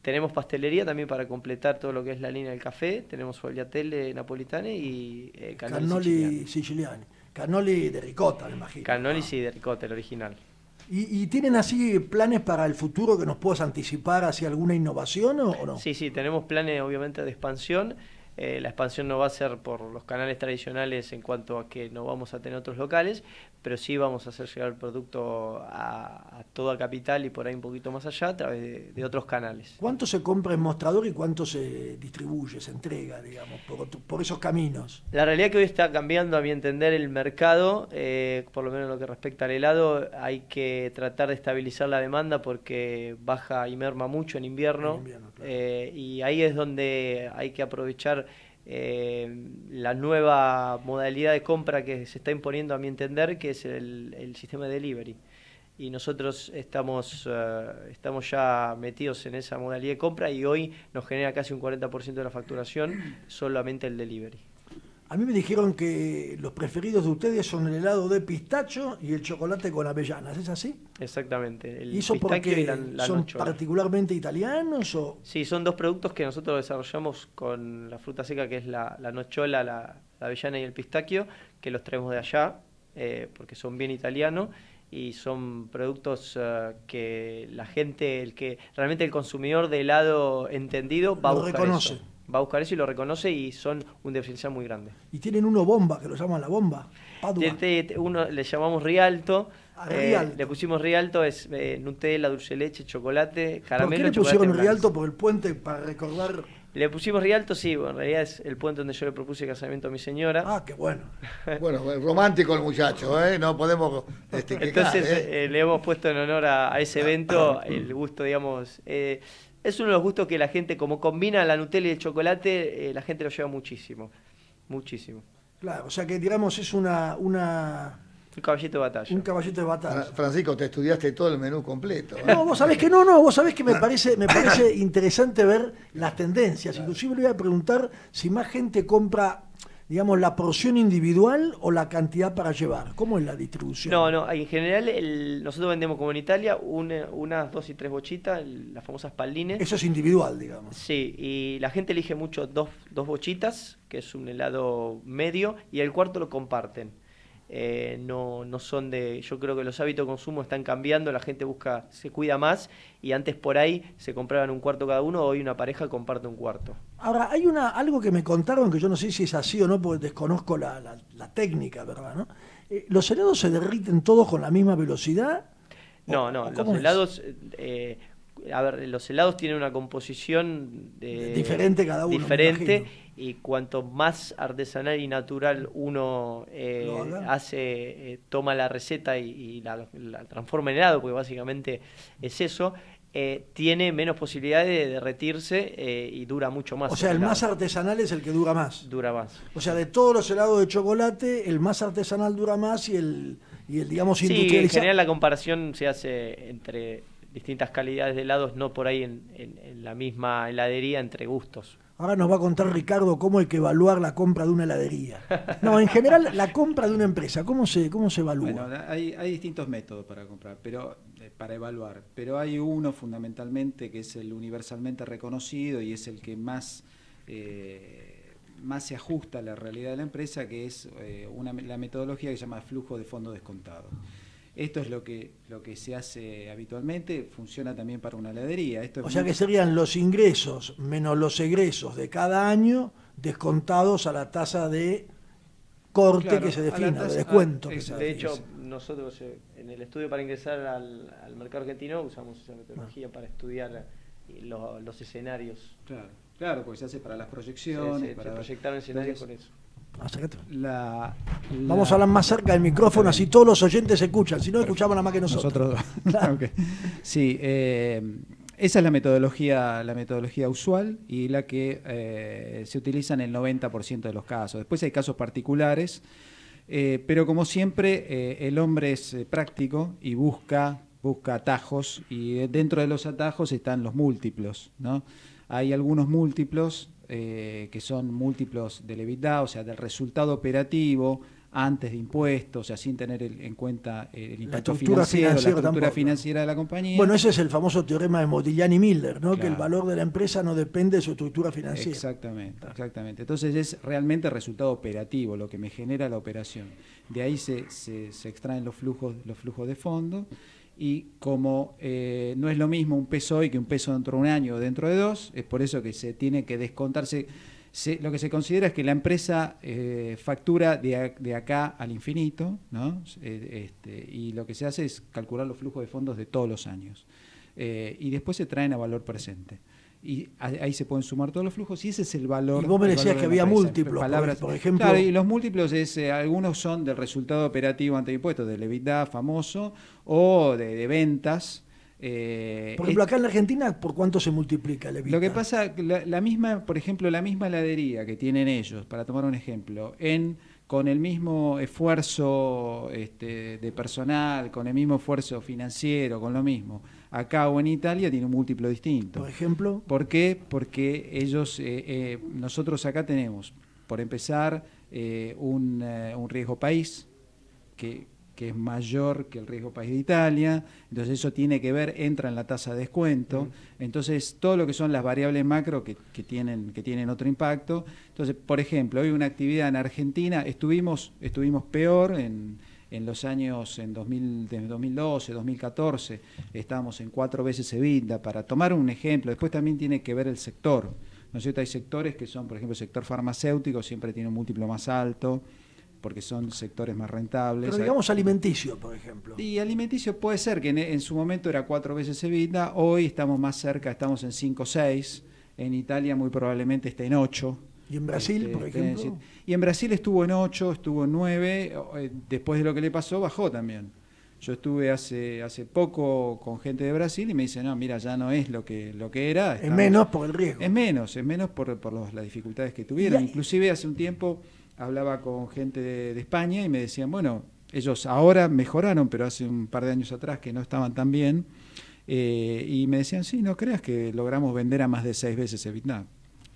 Tenemos pastelería también para completar todo lo que es la línea del café. Tenemos Fogliatelle napolitane y eh, cannoli, siciliani. Cannoli de ricotta me imagino. Cannoli, sí, de ricota, el original. ¿Y, tienen así planes para el futuro que nos puedas anticipar hacia alguna innovación o, no? Sí, sí, tenemos planes obviamente de expansión. Eh, la expansión no va a ser por los canales tradicionales en cuanto a que no vamos a tener otros locales, pero sí vamos a hacer llegar el producto a, toda capital y por ahí un poquito más allá a través de, otros canales. ¿Cuánto se compra en mostrador y cuánto se distribuye, se entrega, digamos, por, esos caminos? La realidad que hoy está cambiando, a mi entender, el mercado, eh, por lo menos en lo que respecta al helado, hay que tratar de estabilizar la demanda porque baja y merma mucho en invierno, eh, y ahí es donde hay que aprovechar eh, la nueva modalidad de compra que se está imponiendo, a mi entender, que es el, sistema de delivery. Y nosotros estamos, eh, estamos ya metidos en esa modalidad de compra y hoy nos genera casi un 40% de la facturación solamente el delivery. A mí me dijeron que los preferidos de ustedes son el helado de pistacho y el chocolate con avellanas, ¿es así? Exactamente. El ¿Y porque son particularmente italianos? Sí, son dos productos que nosotros desarrollamos con la fruta seca, que es la, la nochola, la, avellana y el pistachio, que los traemos de allá, eh, porque son bien italianos y son productos eh, que la gente, el que realmente el consumidor de helado entendido va a buscar. Reconoce. Eso va a buscar eso y lo reconoce y son un diferencial muy grande. Y tienen uno bomba, que lo llaman la bomba. Este, este, uno le llamamos Rialto. Ah, eh, le pusimos Rialto, es eh, Nutella, dulce leche, chocolate, caramelo. ¿Por qué le pusieron Rialto por el puente para recordar? Le pusimos Rialto, sí, en realidad es el puente donde yo le propuse el casamiento a mi señora. Ah, qué bueno. bueno, romántico el muchacho, ¿eh? No podemos. Este, Entonces ¿eh? le hemos puesto en honor a ese ah, evento ah, el gusto, digamos. Es uno de los gustos que la gente, como combina la Nutella y el chocolate, eh, la gente lo lleva muchísimo. Muchísimo. Claro, o sea que digamos es una, Un caballito de batalla. Un caballito de batalla. Francisco, te estudiaste todo el menú completo. No, vos sabés que no, no, vos sabés que me parece, me parece interesante ver las tendencias. Inclusive le voy a preguntar si más gente compra digamos, la porción individual o la cantidad para llevar? ¿Cómo es la distribución? No, no, en general nosotros vendemos como en Italia unas dos y tres bochitas, las famosas palines. Eso es individual, digamos. Sí, y la gente elige mucho dos, dos bochitas, que es un helado medio, y el cuarto lo comparten. Eh, no, no, son de, yo creo que los hábitos de consumo están cambiando, la gente busca, se cuida más y antes por ahí se compraban un cuarto cada uno, hoy una pareja comparte un cuarto. Ahora, hay una, algo que me contaron que yo no sé si es así o no, porque desconozco la, la, técnica, ¿verdad? ¿no? Eh, ¿Los helados se derriten todos con la misma velocidad? No, no, los helados... Eh, a ver, los helados tienen una composición diferente cada uno. Diferente y cuanto más artesanal y natural uno eh, hace, eh, toma la receta y, la, transforma en helado, porque básicamente es eso, eh, tiene menos posibilidades de derretirse y dura mucho más. O sea, el, más artesanal es el que dura más. Dura más. O sea, de todos los helados de chocolate, el más artesanal dura más y el, y el digamos, industrializado. Sí, en general la comparación se hace entre distintas calidades de helados, no por ahí en la misma heladería entre gustos. Ahora nos va a contar Ricardo cómo hay que evaluar la compra de una heladería. No, en general, la compra de una empresa, ¿cómo se, cómo se evalúa? hay, distintos métodos para comprar, pero eh, para evaluar. Pero hay uno fundamentalmente que es el universalmente reconocido y es el que más, eh, más se ajusta a la realidad de la empresa, que es eh, una, la metodología que se llama flujo de fondo descontado. Esto es lo que, lo que se hace habitualmente, funciona también para una heladería. Esto o sea que serían los ingresos menos los egresos de cada año descontados a la tasa de corte que se defina, de descuento. que de hecho, nosotros eh, en el estudio para ingresar al, mercado argentino usamos esa metodología ah. para estudiar eh, los, escenarios. Claro, claro, porque se hace para las proyecciones. para... proyectar proyectaron escenarios con eso. Vamos a hablar más cerca del micrófono, así todos los oyentes escuchan. Si no, escuchamos nada más que nosotros. Sí, eh, esa es la metodología, la metodología usual y la que eh, se utiliza en el 90% de los casos. Después hay casos particulares, eh, pero como siempre, el hombre es práctico y busca, busca atajos, y dentro de los atajos están los múltiplos, ¿no? Hay algunos múltiplos eh, que son múltiplos del EBITDA, o sea, del resultado operativo antes de impuestos, o sea, sin tener en cuenta el impacto financiero, la estructura financiera de la compañía. Bueno, ese es el famoso teorema de Modigliani-Miller, ¿no? Que el valor de la empresa no depende de su estructura financiera. Exactamente, exactamente. Entonces es realmente el resultado operativo, lo que me genera la operación. De ahí se, se extraen los flujos, los flujos de fondo y como eh, no es lo mismo un peso hoy que un peso dentro de un año o dentro de dos, es por eso que se tiene que descontarse. lo que se considera es que la empresa eh, factura de, acá al infinito, ¿no? Eh, este, y lo que se hace es calcular los flujos de fondos de todos los años. y después se traen a valor presente y ahí se pueden sumar todos los flujos y ese es el valor. Y vos me decías que había múltiplos, por ejemplo. Claro, y los múltiplos es, eh, algunos son del resultado operativo ante impuestos, de EBITDA famoso o de, ventas. Eh, por ejemplo, acá en la Argentina, ¿por cuánto se multiplica el Lo que pasa, la, misma, por ejemplo, la misma heladería que tienen ellos, para tomar un ejemplo, en con el mismo esfuerzo este, de personal, con el mismo esfuerzo financiero, con lo mismo acá o en Italia tiene un múltiplo distinto. Por ejemplo. ¿Por qué? Porque ellos, eh, eh, nosotros acá tenemos, por empezar, eh, un, riesgo país que, es mayor que el riesgo país de Italia, entonces eso tiene que ver, entra en la tasa de descuento, entonces todo lo que son las variables macro que, tienen, que tienen otro impacto. Entonces, por ejemplo, hoy una actividad en Argentina, estuvimos, estuvimos peor en en los años en 2012, 2014, estábamos en cuatro veces Evinda. para tomar un ejemplo, después también tiene que ver el sector. Hay sectores que son, por ejemplo, el sector farmacéutico siempre tiene un múltiplo más alto, porque son sectores más rentables. Pero digamos alimenticio, por ejemplo. Y alimenticio puede ser, que en, su momento era cuatro veces Evinda, hoy estamos más cerca, estamos en cinco o seis. en Italia muy probablemente está en 8 ¿Y en Brasil, este, por ejemplo? y en Brasil estuvo en 8, estuvo en 9, eh, después de lo que le pasó bajó también. Yo estuve hace, hace poco con gente de Brasil y me dice no, mira, ya no es lo que, lo que era. es menos por el riesgo. Es menos, es menos por, las dificultades que tuvieron. Inclusive hace un tiempo hablaba con gente de, España y me decían, bueno, ellos ahora mejoraron, pero hace un par de años atrás que no estaban tan bien. Eh, y me decían, sí, no creas que logramos vender a más de seis veces el Vietnam.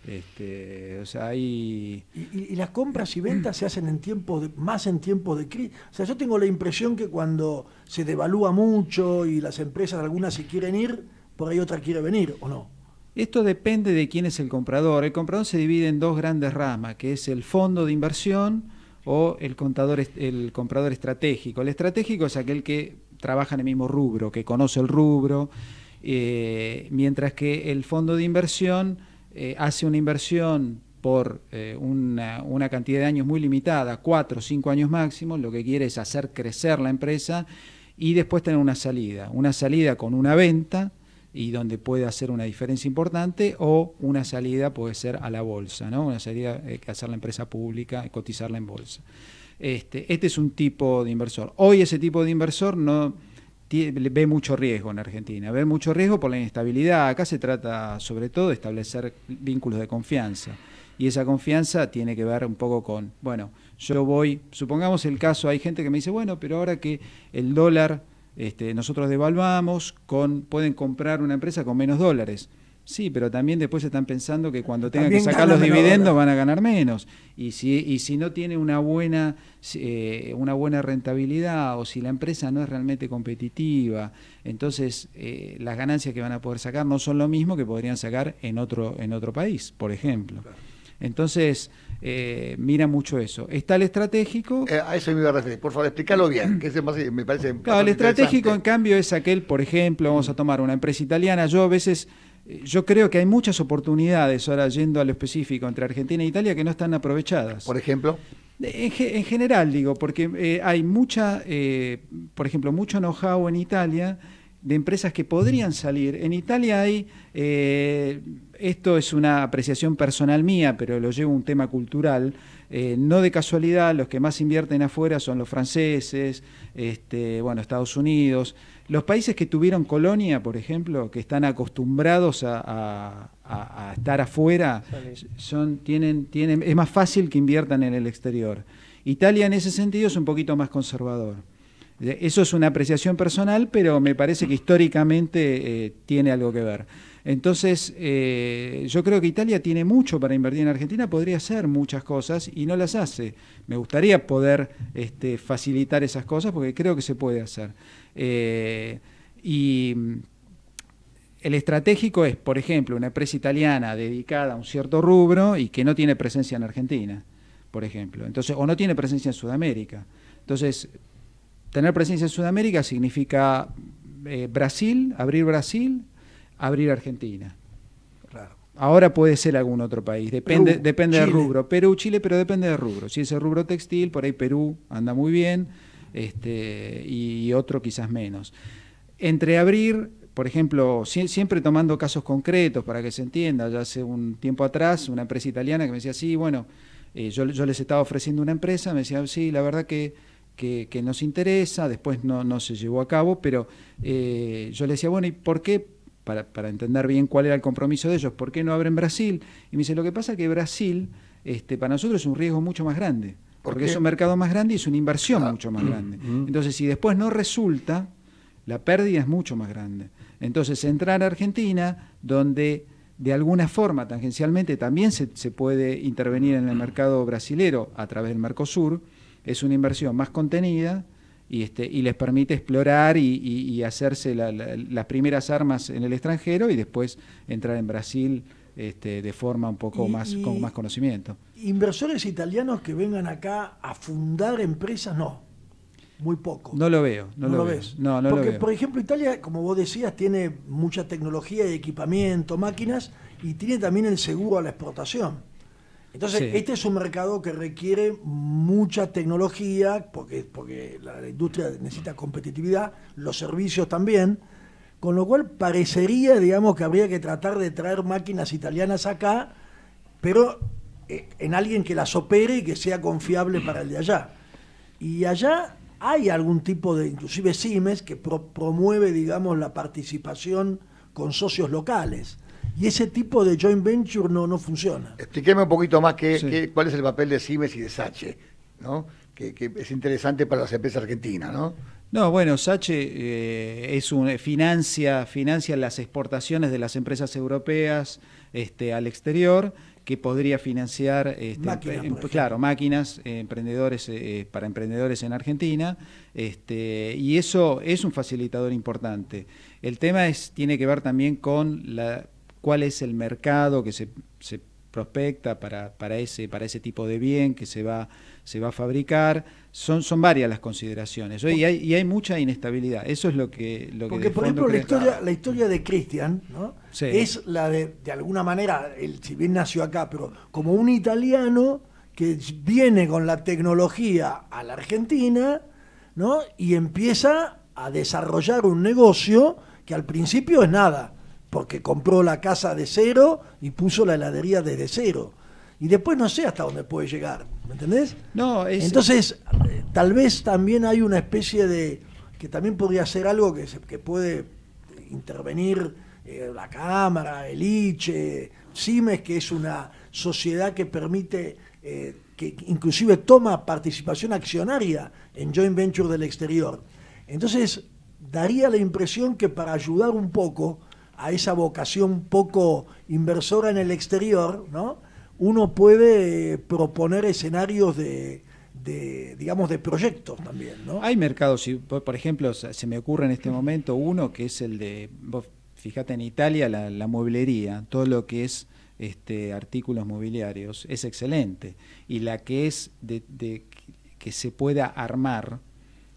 Este, o sea, hay... y, las compras y ventas se hacen en tiempo más en tiempo de crisis. O sea, yo tengo la impresión que cuando se devalúa mucho y las empresas, algunas si quieren ir, por ahí otra quiere venir, ¿o no? Esto depende de quién es el comprador. El comprador se divide en dos grandes ramas, que es el fondo de inversión o el, contador, el comprador estratégico. El estratégico es aquel que trabaja en el mismo rubro, que conoce el rubro, eh, mientras que el fondo de inversión eh, hace una inversión por eh, una, cantidad de años muy limitada, cuatro o cinco años máximo, lo que quiere es hacer crecer la empresa y después tener una salida, una salida con una venta y donde puede hacer una diferencia importante o una salida puede ser a la bolsa, ¿no? una salida eh, que hacer la empresa pública, cotizarla en bolsa. Este, este es un tipo de inversor. Hoy ese tipo de inversor no ve mucho riesgo en Argentina, ve mucho riesgo por la inestabilidad. Acá se trata sobre todo de establecer vínculos de confianza. Y esa confianza tiene que ver un poco con, bueno, yo voy, supongamos el caso, hay gente que me dice, bueno, pero ahora que el dólar este, nosotros devaluamos, con, pueden comprar una empresa con menos dólares. Sí, pero también después están pensando que cuando tengan que sacar los dividendos van a ganar menos. Y si, y si no tiene una buena, eh, una buena rentabilidad o si la empresa no es realmente competitiva, entonces eh, las ganancias que van a poder sacar no son lo mismo que podrían sacar en otro, en otro país, por ejemplo. Entonces, eh, mira mucho eso. Está el estratégico. a eso me iba a referir. Por favor, explícalo bien, que más, me parece. el estratégico, en cambio, es aquel, por ejemplo, vamos a tomar una empresa italiana. Yo a veces yo creo que hay muchas oportunidades, ahora yendo a lo específico, entre Argentina e Italia que no están aprovechadas. Por ejemplo. En, general, digo, porque eh, hay mucha, eh, por ejemplo, mucho know-how en Italia de empresas que podrían salir. En Italia hay, eh, esto es una apreciación personal mía, pero lo llevo a un tema cultural, eh, no de casualidad, los que más invierten afuera son los franceses, este, bueno, Estados Unidos. Los países que tuvieron colonia, por ejemplo, que están acostumbrados a, estar afuera, son, tienen, tienen, es más fácil que inviertan en el exterior. Italia en ese sentido es un poquito más conservador. Eh, eso es una apreciación personal, pero me parece que históricamente eh, tiene algo que ver. Entonces, eh, yo creo que Italia tiene mucho para invertir en Argentina, podría hacer muchas cosas y no las hace. Me gustaría poder este, facilitar esas cosas porque creo que se puede hacer. Eh, y mm, el estratégico es, por ejemplo, una empresa italiana dedicada a un cierto rubro y que no tiene presencia en Argentina, por ejemplo. Entonces, o no tiene presencia en Sudamérica. Entonces, tener presencia en Sudamérica significa eh, Brasil, abrir Brasil, abrir Argentina. Ahora puede ser algún otro país, depende, depende del rubro. Perú, Chile, pero depende del rubro. Si es el rubro textil, por ahí Perú anda muy bien, este, y, otro quizás menos. Entre abrir, por ejemplo, siempre tomando casos concretos para que se entienda, ya hace un tiempo atrás una empresa italiana que me decía, sí, bueno, eh, yo, les estaba ofreciendo una empresa, me decía, sí, la verdad que, que, nos interesa, después no, no se llevó a cabo, pero eh, yo le decía, bueno, ¿y por qué? para, para, entender bien cuál era el compromiso de ellos, por qué no abren Brasil. Y me dice, lo que pasa es que Brasil, este, para nosotros es un riesgo mucho más grande, porque es un mercado más grande y es una inversión ah, mucho más mm, grande. Mm. Entonces, si después no resulta, la pérdida es mucho más grande. Entonces, entrar a Argentina, donde de alguna forma, tangencialmente, también se, se puede intervenir en el mercado brasilero a través del Mercosur, es una inversión más contenida, y, este, y les permite explorar y, hacerse las primeras armas en el extranjero y después entrar en Brasil este, de forma un poco más con más conocimiento. Inversores italianos que vengan acá a fundar empresas, no. Muy poco. No lo veo, no, lo, veo. Porque, por ejemplo, Italia, como vos decías, tiene mucha tecnología y equipamiento, máquinas, y tiene también el seguro a la exportación. Entonces, este es un mercado que requiere mucha tecnología, porque, porque la, industria necesita competitividad, los servicios también, con lo cual parecería, digamos, que habría que tratar de traer máquinas italianas acá, pero eh, en alguien que las opere y que sea confiable para el de allá. Y allá hay algún tipo de, inclusive CIMES, que promueve, digamos, la participación con socios locales. Y ese tipo de joint venture no, no funciona. Explíqueme un poquito más qué, cuál es el papel de Cimes y de Sache, ¿no? Que, es interesante para las empresas argentinas, ¿no? No, bueno, Sache eh, es un, eh, financia, financia las exportaciones de las empresas europeas este, al exterior que podría financiar este, máquinas, claro máquinas eh, emprendedores para emprendedores en Argentina este, y eso es un facilitador importante el tema es tiene que ver también con la cuál es el mercado que se, prospecta para, ese, para ese tipo de bien que se va, se va a fabricar. Son, son varias las consideraciones. Y hay, hay mucha inestabilidad. Eso es lo que... Lo Porque, por ejemplo, la historia, la historia de Cristian es la de, de alguna manera, el si bien nació acá, pero como un italiano que viene con la tecnología a la Argentina ¿no? y empieza a desarrollar un negocio que al principio es nada porque compró la casa de cero y puso la heladería desde cero. Y después no sé hasta dónde puede llegar, ¿me entendés? No, es... Entonces, eh, tal vez también hay una especie de, que también podría ser algo que, puede intervenir eh, la Cámara, el ICHE, CIMES, que es una sociedad que permite, eh, que inclusive toma participación accionaria en joint venture del exterior. Entonces, daría la impresión que para ayudar un poco, a esa vocación poco inversora en el exterior, ¿no? uno puede eh, proponer escenarios de, de, digamos, de proyectos también. ¿no? Hay mercados, por ejemplo, se me ocurre en este momento uno que es el de, fíjate, fijate en Italia, la, la mueblería, todo lo que es este, artículos mobiliarios es excelente y la que es de, de que se pueda armar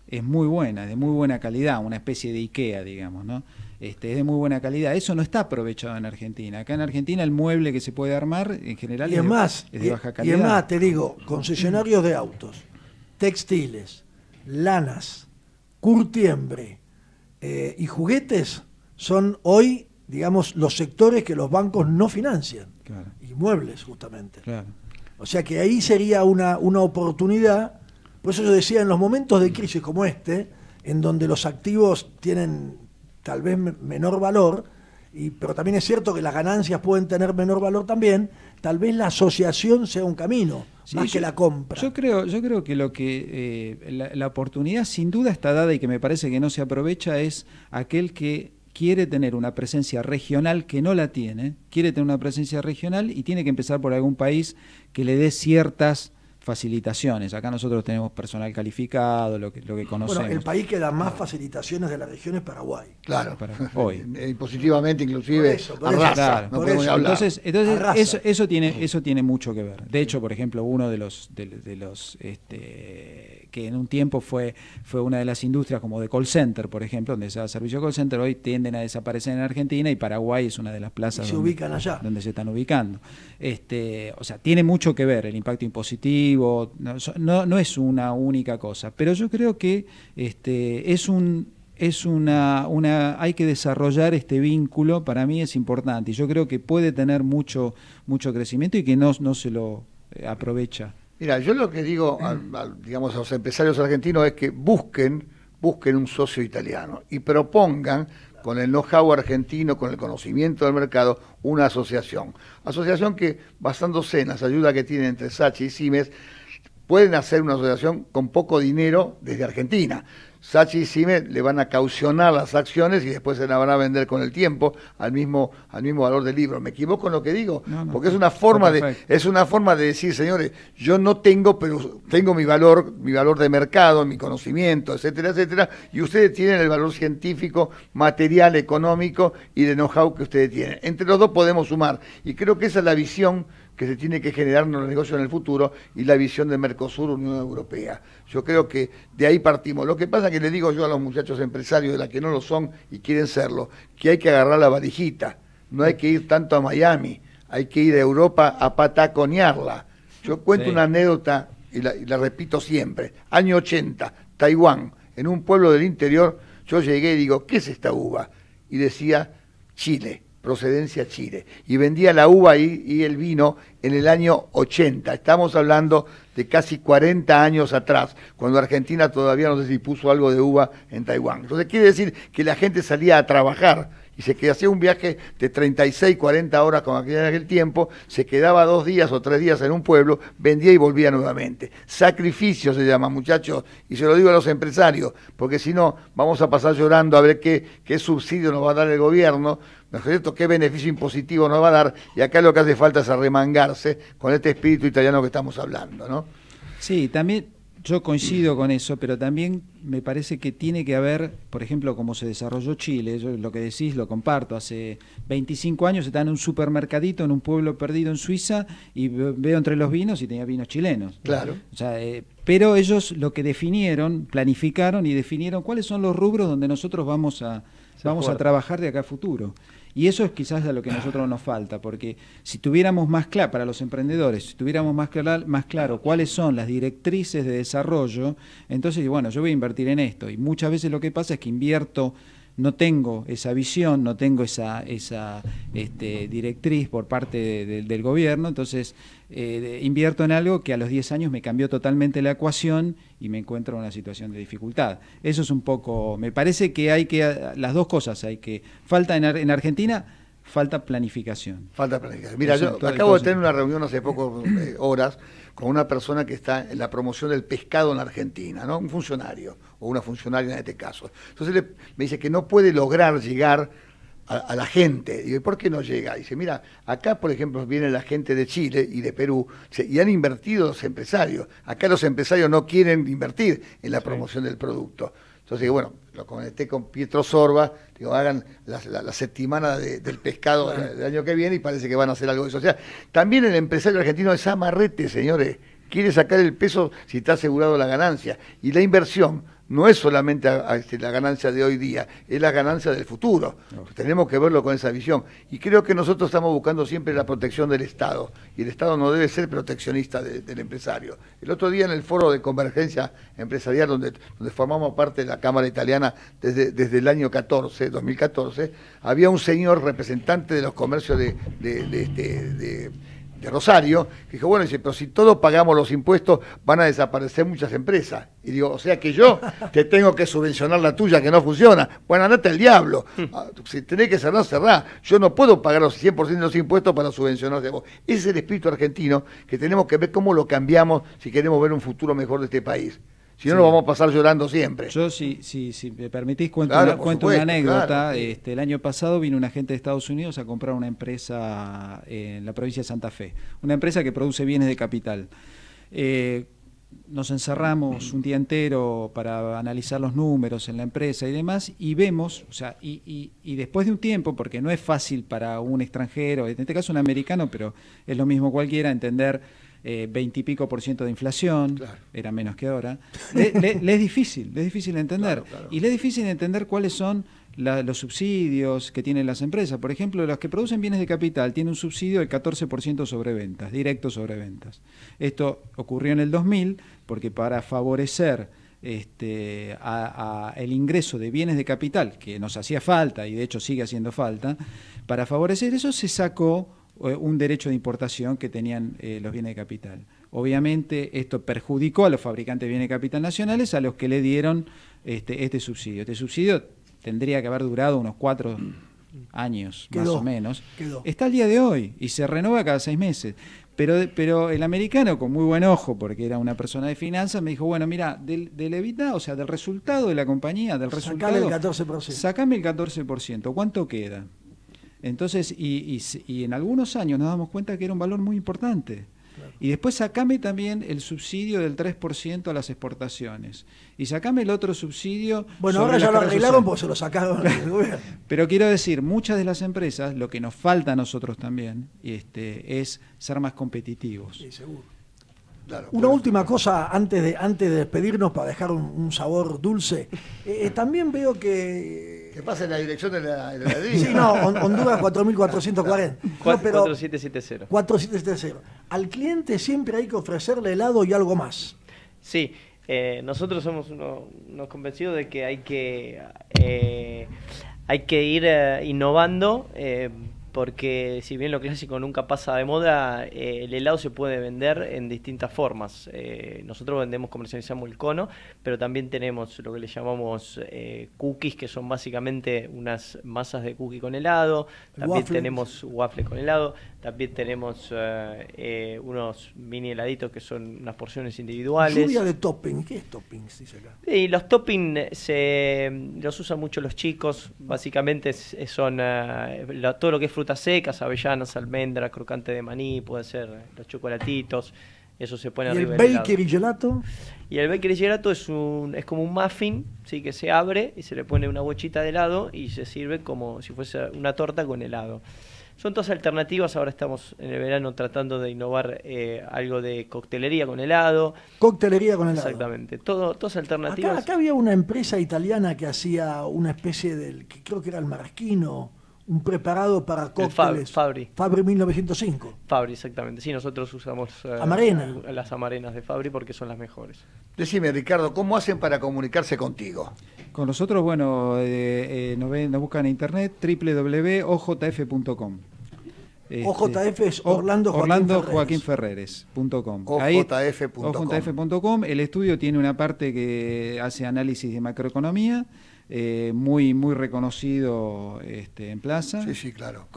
es muy buena, de muy buena calidad, una especie de IKEA, digamos, ¿no? Este, es de muy buena calidad. Eso no está aprovechado en Argentina. Acá en Argentina el mueble que se puede armar en general es, de, baja calidad. Y además, te digo, concesionarios de autos, textiles, lanas, curtiembre eh, y juguetes son hoy, digamos, los sectores que los bancos no financian. Y muebles, justamente. O sea que ahí sería una, una oportunidad. Por eso yo decía, en los momentos de crisis como este, en donde los activos tienen tal vez menor valor, y, pero también es cierto que las ganancias pueden tener menor valor también, tal vez la asociación sea un camino, más que la compra. Yo creo, yo creo que lo que eh, la, oportunidad sin duda está dada y que me parece que no se aprovecha es aquel que quiere tener una presencia regional que no la tiene, quiere tener una presencia regional y tiene que empezar por algún país que le dé ciertas facilitaciones. Acá nosotros tenemos personal calificado, lo que, lo que conocemos. el país que da más facilitaciones de la región es Paraguay. Claro, eh, Positivamente, inclusive, eso, Entonces, entonces Eso, tiene, eso tiene mucho que ver. De hecho, por ejemplo, uno de los, los este, que en un tiempo fue, fue una de las industrias como de call center, por ejemplo, donde se da servicio call center, hoy tienden a desaparecer en Argentina y Paraguay es una de las plazas donde, se están ubicando. Este, o sea, tiene mucho que ver el impacto impositivo, no, es una única cosa, pero yo creo que este, es un es una, una, hay que desarrollar este vínculo, para mí es importante, y yo creo que puede tener mucho, mucho crecimiento y que no, no se lo eh, aprovecha. Mira, yo lo que digo, mm. a, digamos, a los empresarios argentinos es que busquen, busquen un socio italiano y propongan con el know-how argentino, con el conocimiento del mercado, una asociación. Asociación que, basándose en las ayudas que tienen entre Sachi y Simes, pueden hacer una asociación con poco dinero desde Argentina. Sachi y Sime le van a caucionar las acciones y después se las van a vender con el tiempo al mismo, al mismo valor del libro. ¿Me equivoco en lo que digo? Porque es una forma de, es una forma de decir, señores, yo no tengo, pero tengo mi valor, mi valor de mercado, mi conocimiento, etcétera, etcétera, y ustedes tienen el valor científico, material, económico y de know-how que ustedes tienen. Entre los dos podemos sumar. Y creo que esa es la visión que se tiene que generar en los negocios en el futuro y la visión de Mercosur, Unión Europea. Yo creo que de ahí partimos. Lo que pasa es que le digo yo a los muchachos empresarios de la que no lo son y quieren serlo, que hay que agarrar la varijita, no hay que ir tanto a Miami, hay que ir a Europa a pataconearla. Yo cuento una anécdota y la, y la repito siempre. Año 80, Taiwán, en un pueblo del interior, yo llegué y digo, ¿qué es esta uva? Y decía, Chile procedencia Chile y vendía la uva y, el vino en el año 80. Estamos hablando de casi 40 años atrás, cuando Argentina todavía no sé si puso algo de uva en Taiwán. Entonces quiere decir que la gente salía a trabajar y que hacía un viaje de 36, 40 horas con aquel, aquel tiempo, se quedaba dos días o tres días en un pueblo, vendía y volvía nuevamente. Sacrificio se llama, muchachos, y se lo digo a los empresarios, porque si no, vamos a pasar llorando a ver qué, qué subsidio nos va a dar el gobierno, ¿no es cierto? ¿Qué beneficio impositivo nos va a dar? Y acá lo que hace falta es arremangarse con este espíritu italiano que estamos hablando, ¿no? Sí, también yo coincido con eso, pero también me parece que tiene que haber, por ejemplo, cómo se desarrolló Chile, lo que decís lo comparto, hace 25 años estaba en un supermercadito en un pueblo perdido en Suiza y veo entre los vinos y tenía vinos chilenos. Claro. Eh, pero ellos lo que definieron, planificaron y definieron cuáles son los rubros donde nosotros vamos a, vamos a trabajar de acá a futuro. Y eso es quizás de lo que a nosotros nos falta, porque si tuviéramos más claro, para los emprendedores, si tuviéramos más, más claro cuáles son las directrices de desarrollo, entonces, bueno, yo voy a invertir en esto. Y muchas veces lo que pasa es que invierto no tengo esa visión, no tengo esa, esa este, directriz por parte del gobierno, entonces eh, invierto en algo que a los 10 años me cambió totalmente la ecuación y me encuentro en una situación de dificultad. Eso es un poco, me parece que hay que, las dos cosas hay que, falta en, en Argentina, falta planificación. Falta planificación. Mira, yo acabo de tener una reunión hace pocas eh, horas con una persona que está en la promoción del pescado en Argentina, ¿no? Un funcionario o una funcionaria en este caso. Entonces me dice que no puede lograr llegar a, la gente. Digo, ¿por qué no llega? Dice, mira, acá, por ejemplo, viene la gente de Chile y de Perú y han invertido los empresarios. Acá los empresarios no quieren invertir en la promoción del producto. Entonces bueno, lo conecté con Pietro Sorba, digo, hagan la, semana del pescado del año que viene y parece que van a hacer algo de eso. O sea, también el empresario argentino es amarrete, señores. Quiere sacar el peso si está asegurado la ganancia. Y la inversión no es solamente este, la ganancia de hoy día, es la ganancia del futuro. Tenemos que verlo con esa visión. Y creo que nosotros estamos buscando siempre la protección del Estado, y el Estado no debe ser proteccionista del empresario. El otro día en el foro de convergencia empresarial, donde, formamos parte de la Cámara Italiana desde, desde el año 14, 2014, había un señor representante de los comercios de este, de Rosario, que dijo, bueno, dice, pero si todos pagamos los impuestos, van a desaparecer muchas empresas. Y digo, o sea que yo te tengo que subvencionar la tuya que no funciona. Bueno, andate al diablo. Hmm. Ah, si tenés que cerrar, cerrá. Yo no puedo pagar los 100% de los impuestos para subvencionarte vos. Ese es el espíritu argentino que tenemos que ver cómo lo cambiamos si queremos ver un futuro mejor de este país. Si no, lo vamos a pasar llorando siempre. Yo, si, si, si me permitís, cuento, una, anécdota. Este, el año pasado vino un agente de Estados Unidos a comprar una empresa eh, en la provincia de Santa Fe, una empresa que produce bienes de capital. Eh, nos encerramos un día entero para analizar los números en la empresa y demás, y vemos, o sea, y, y, después de un tiempo, porque no es fácil para un extranjero, en este caso un americano, pero es lo mismo cualquiera, entender eh, veintipico pico por ciento de inflación, era menos que ahora, le, es difícil, le es difícil entender. Y le es difícil entender cuáles son los subsidios que tienen las empresas. Por ejemplo, los que producen bienes de capital tienen un subsidio del 14% sobre ventas, directo sobre ventas. Esto ocurrió en el 2000 porque para favorecer este, el ingreso de bienes de capital, que nos hacía falta y de hecho sigue haciendo falta, para favorecer eso se sacó eh, un derecho de importación que tenían eh, los bienes de capital. Obviamente esto perjudicó a los fabricantes de bienes de capital nacionales a los que le dieron este, este subsidio. Este subsidio tendría que haber durado unos cuatro años, más o menos. Está al día de hoy y se renova cada seis meses. Pero, pero el americano, con muy buen ojo, porque era una persona de finanzas, me dijo, bueno, mira, del, del o sea, del resultado de la compañía, del resultado... Sacame 14%. Sacame el 14%. ¿Cuánto queda? Entonces, y, y, en algunos años nos damos cuenta que era un valor muy importante. Y después sacame también el subsidio del 3% a las exportaciones. Y sacame el otro subsidio. Bueno, ahora ya lo arreglaron porque se lo sacaron. Pero quiero decir, muchas de las empresas, lo que nos falta a nosotros también este, es ser más competitivos. Sí, seguro. Una última cosa antes de, antes de despedirnos para dejar un, sabor dulce. Eh, eh, también veo que que pasa en la dirección de la heladería. Sí, no, Honduras 4440. 4770. 4770. Al cliente siempre hay que ofrecerle helado y algo más. Sí, eh, nosotros somos unos, convencidos de que hay que, eh, hay que ir eh, innovando porque si bien lo clásico nunca pasa de moda, eh, el helado se puede vender en distintas formas. Eh, nosotros vendemos, comercializamos el cono, pero también tenemos lo que le llamamos eh, cookies, que son básicamente unas masas de cookie con helado, también tenemos waffle con helado, también tenemos unos mini heladitos que son unas porciones individuales. Lluvia de topping, ¿qué es topping? Dice Y los topping se los usan mucho los chicos, básicamente son todo lo que es frutas secas, avellanas, almendras, crocante de maní, puede ser eh, los chocolatitos. Eso se pone arriba. ¿Y el bakery gelato? Y el bakery gelato es, un, es como un muffin, ¿sí? que se abre y se le pone una bochita de helado y se sirve como si fuese una torta con helado. Son todas alternativas, ahora estamos en el verano tratando de innovar eh, algo de coctelería con helado. Coctelería con helado. Exactamente, Todo, todas alternativas. Acá, había una empresa italiana que hacía una especie del, que creo que era el marasquino un preparado para cócteles. Fabri. Fabri 1905. Fabri, exactamente. Sí, nosotros usamos eh, las amarenas de Fabri porque son las mejores. Decime, Ricardo, ¿cómo hacen para comunicarse contigo? Con nosotros, bueno, eh, eh, nos, buscan en internet www.ojf.com. Este, OJF es Orlando Joaquín, Orlando Joaquín Ferreres. Ferreres.com. OJF.com. El estudio tiene una parte que hace análisis de macroeconomía eh, muy, muy reconocido este, en Plaza. claro.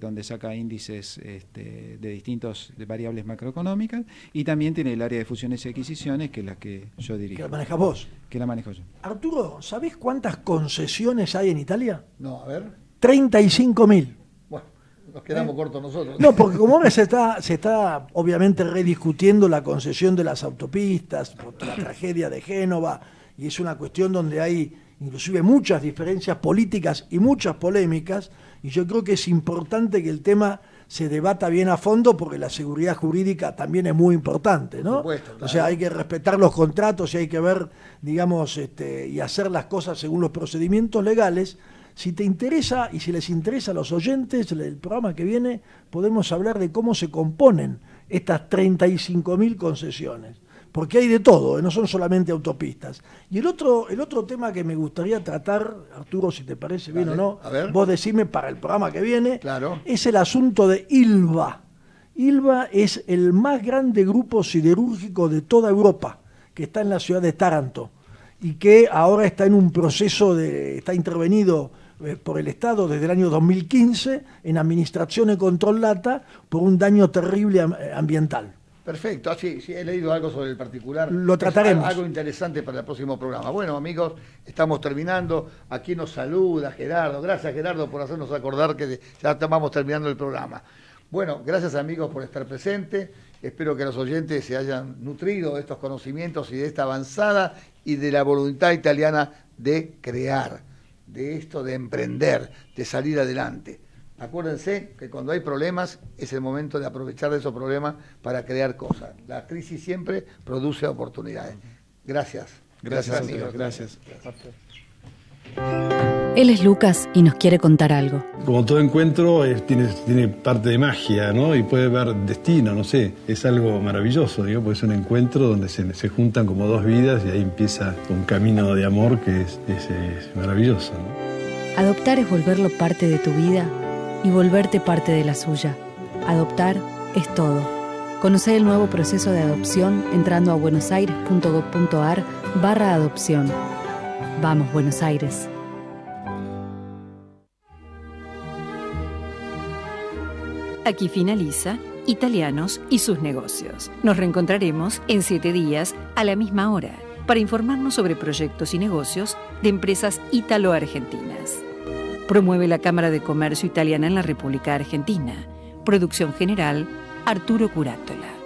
donde saca índices este, de distintos de variables macroeconómicas. Y también tiene el área de fusiones y adquisiciones, que es la que yo dirijo. ¿Que la manejas vos? Que la manejo yo. Arturo, ¿sabés cuántas concesiones hay en Italia? No, a ver. 35.000. Bueno, nos quedamos eh, cortos nosotros. No, porque como se está, se está obviamente rediscutiendo la concesión de las autopistas, por la tragedia de Génova, y es una cuestión donde hay inclusive muchas diferencias políticas y muchas polémicas, y yo creo que es importante que el tema se debata bien a fondo porque la seguridad jurídica también es muy importante, O sea, hay que respetar los contratos y hay que ver, digamos, este, y hacer las cosas según los procedimientos legales. Si te interesa y si les interesa a los oyentes, el programa que viene podemos hablar de cómo se componen estas 35.000 concesiones porque hay de todo, ¿eh? no son solamente autopistas. Y el otro, el otro tema que me gustaría tratar, Arturo, si te parece bien o no, vos decime para el programa que viene, es el asunto de ILVA. ILVA es el más grande grupo siderúrgico de toda Europa, que está en la ciudad de Taranto, y que ahora está en un proceso de, está intervenido eh, por el Estado desde el año 2015 en administración y control lata por un daño terrible eh, ambiental. Perfecto, Así, ah, sí, he leído algo sobre el particular. Lo trataremos. algo interesante para el próximo programa. Bueno, amigos, estamos terminando. Aquí nos saluda Gerardo. Gracias, Gerardo, por hacernos acordar que ya estamos terminando el programa. Bueno, gracias, amigos, por estar presentes. Espero que los oyentes se hayan nutrido de estos conocimientos y de esta avanzada y de la voluntad italiana de crear, de esto de emprender, de salir adelante. Acuérdense que cuando hay problemas es el momento de aprovechar de esos problemas para crear cosas. La crisis siempre produce oportunidades. Gracias. Gracias, amigos. Gracias. Él es Lucas y nos quiere contar algo. Como todo encuentro, eh, tiene, parte de magia, ¿no? Y puede ver destino, no sé. Es algo maravilloso, digo, porque es un encuentro donde se, juntan como dos vidas y ahí empieza un camino de amor que es, maravilloso. Adoptar es volverlo parte de tu vida y volverte parte de la suya. Adoptar es todo. Conocer el nuevo proceso de adopción entrando a buenosaires.gov.ar barra adopción. Vamos, Buenos Aires. Aquí finaliza Italianos y sus negocios. Nos reencontraremos en siete días a la misma hora para informarnos sobre proyectos y negocios de empresas italo-argentinas. Promueve la Cámara de Comercio Italiana en la República Argentina. Producción general, Arturo Curátola.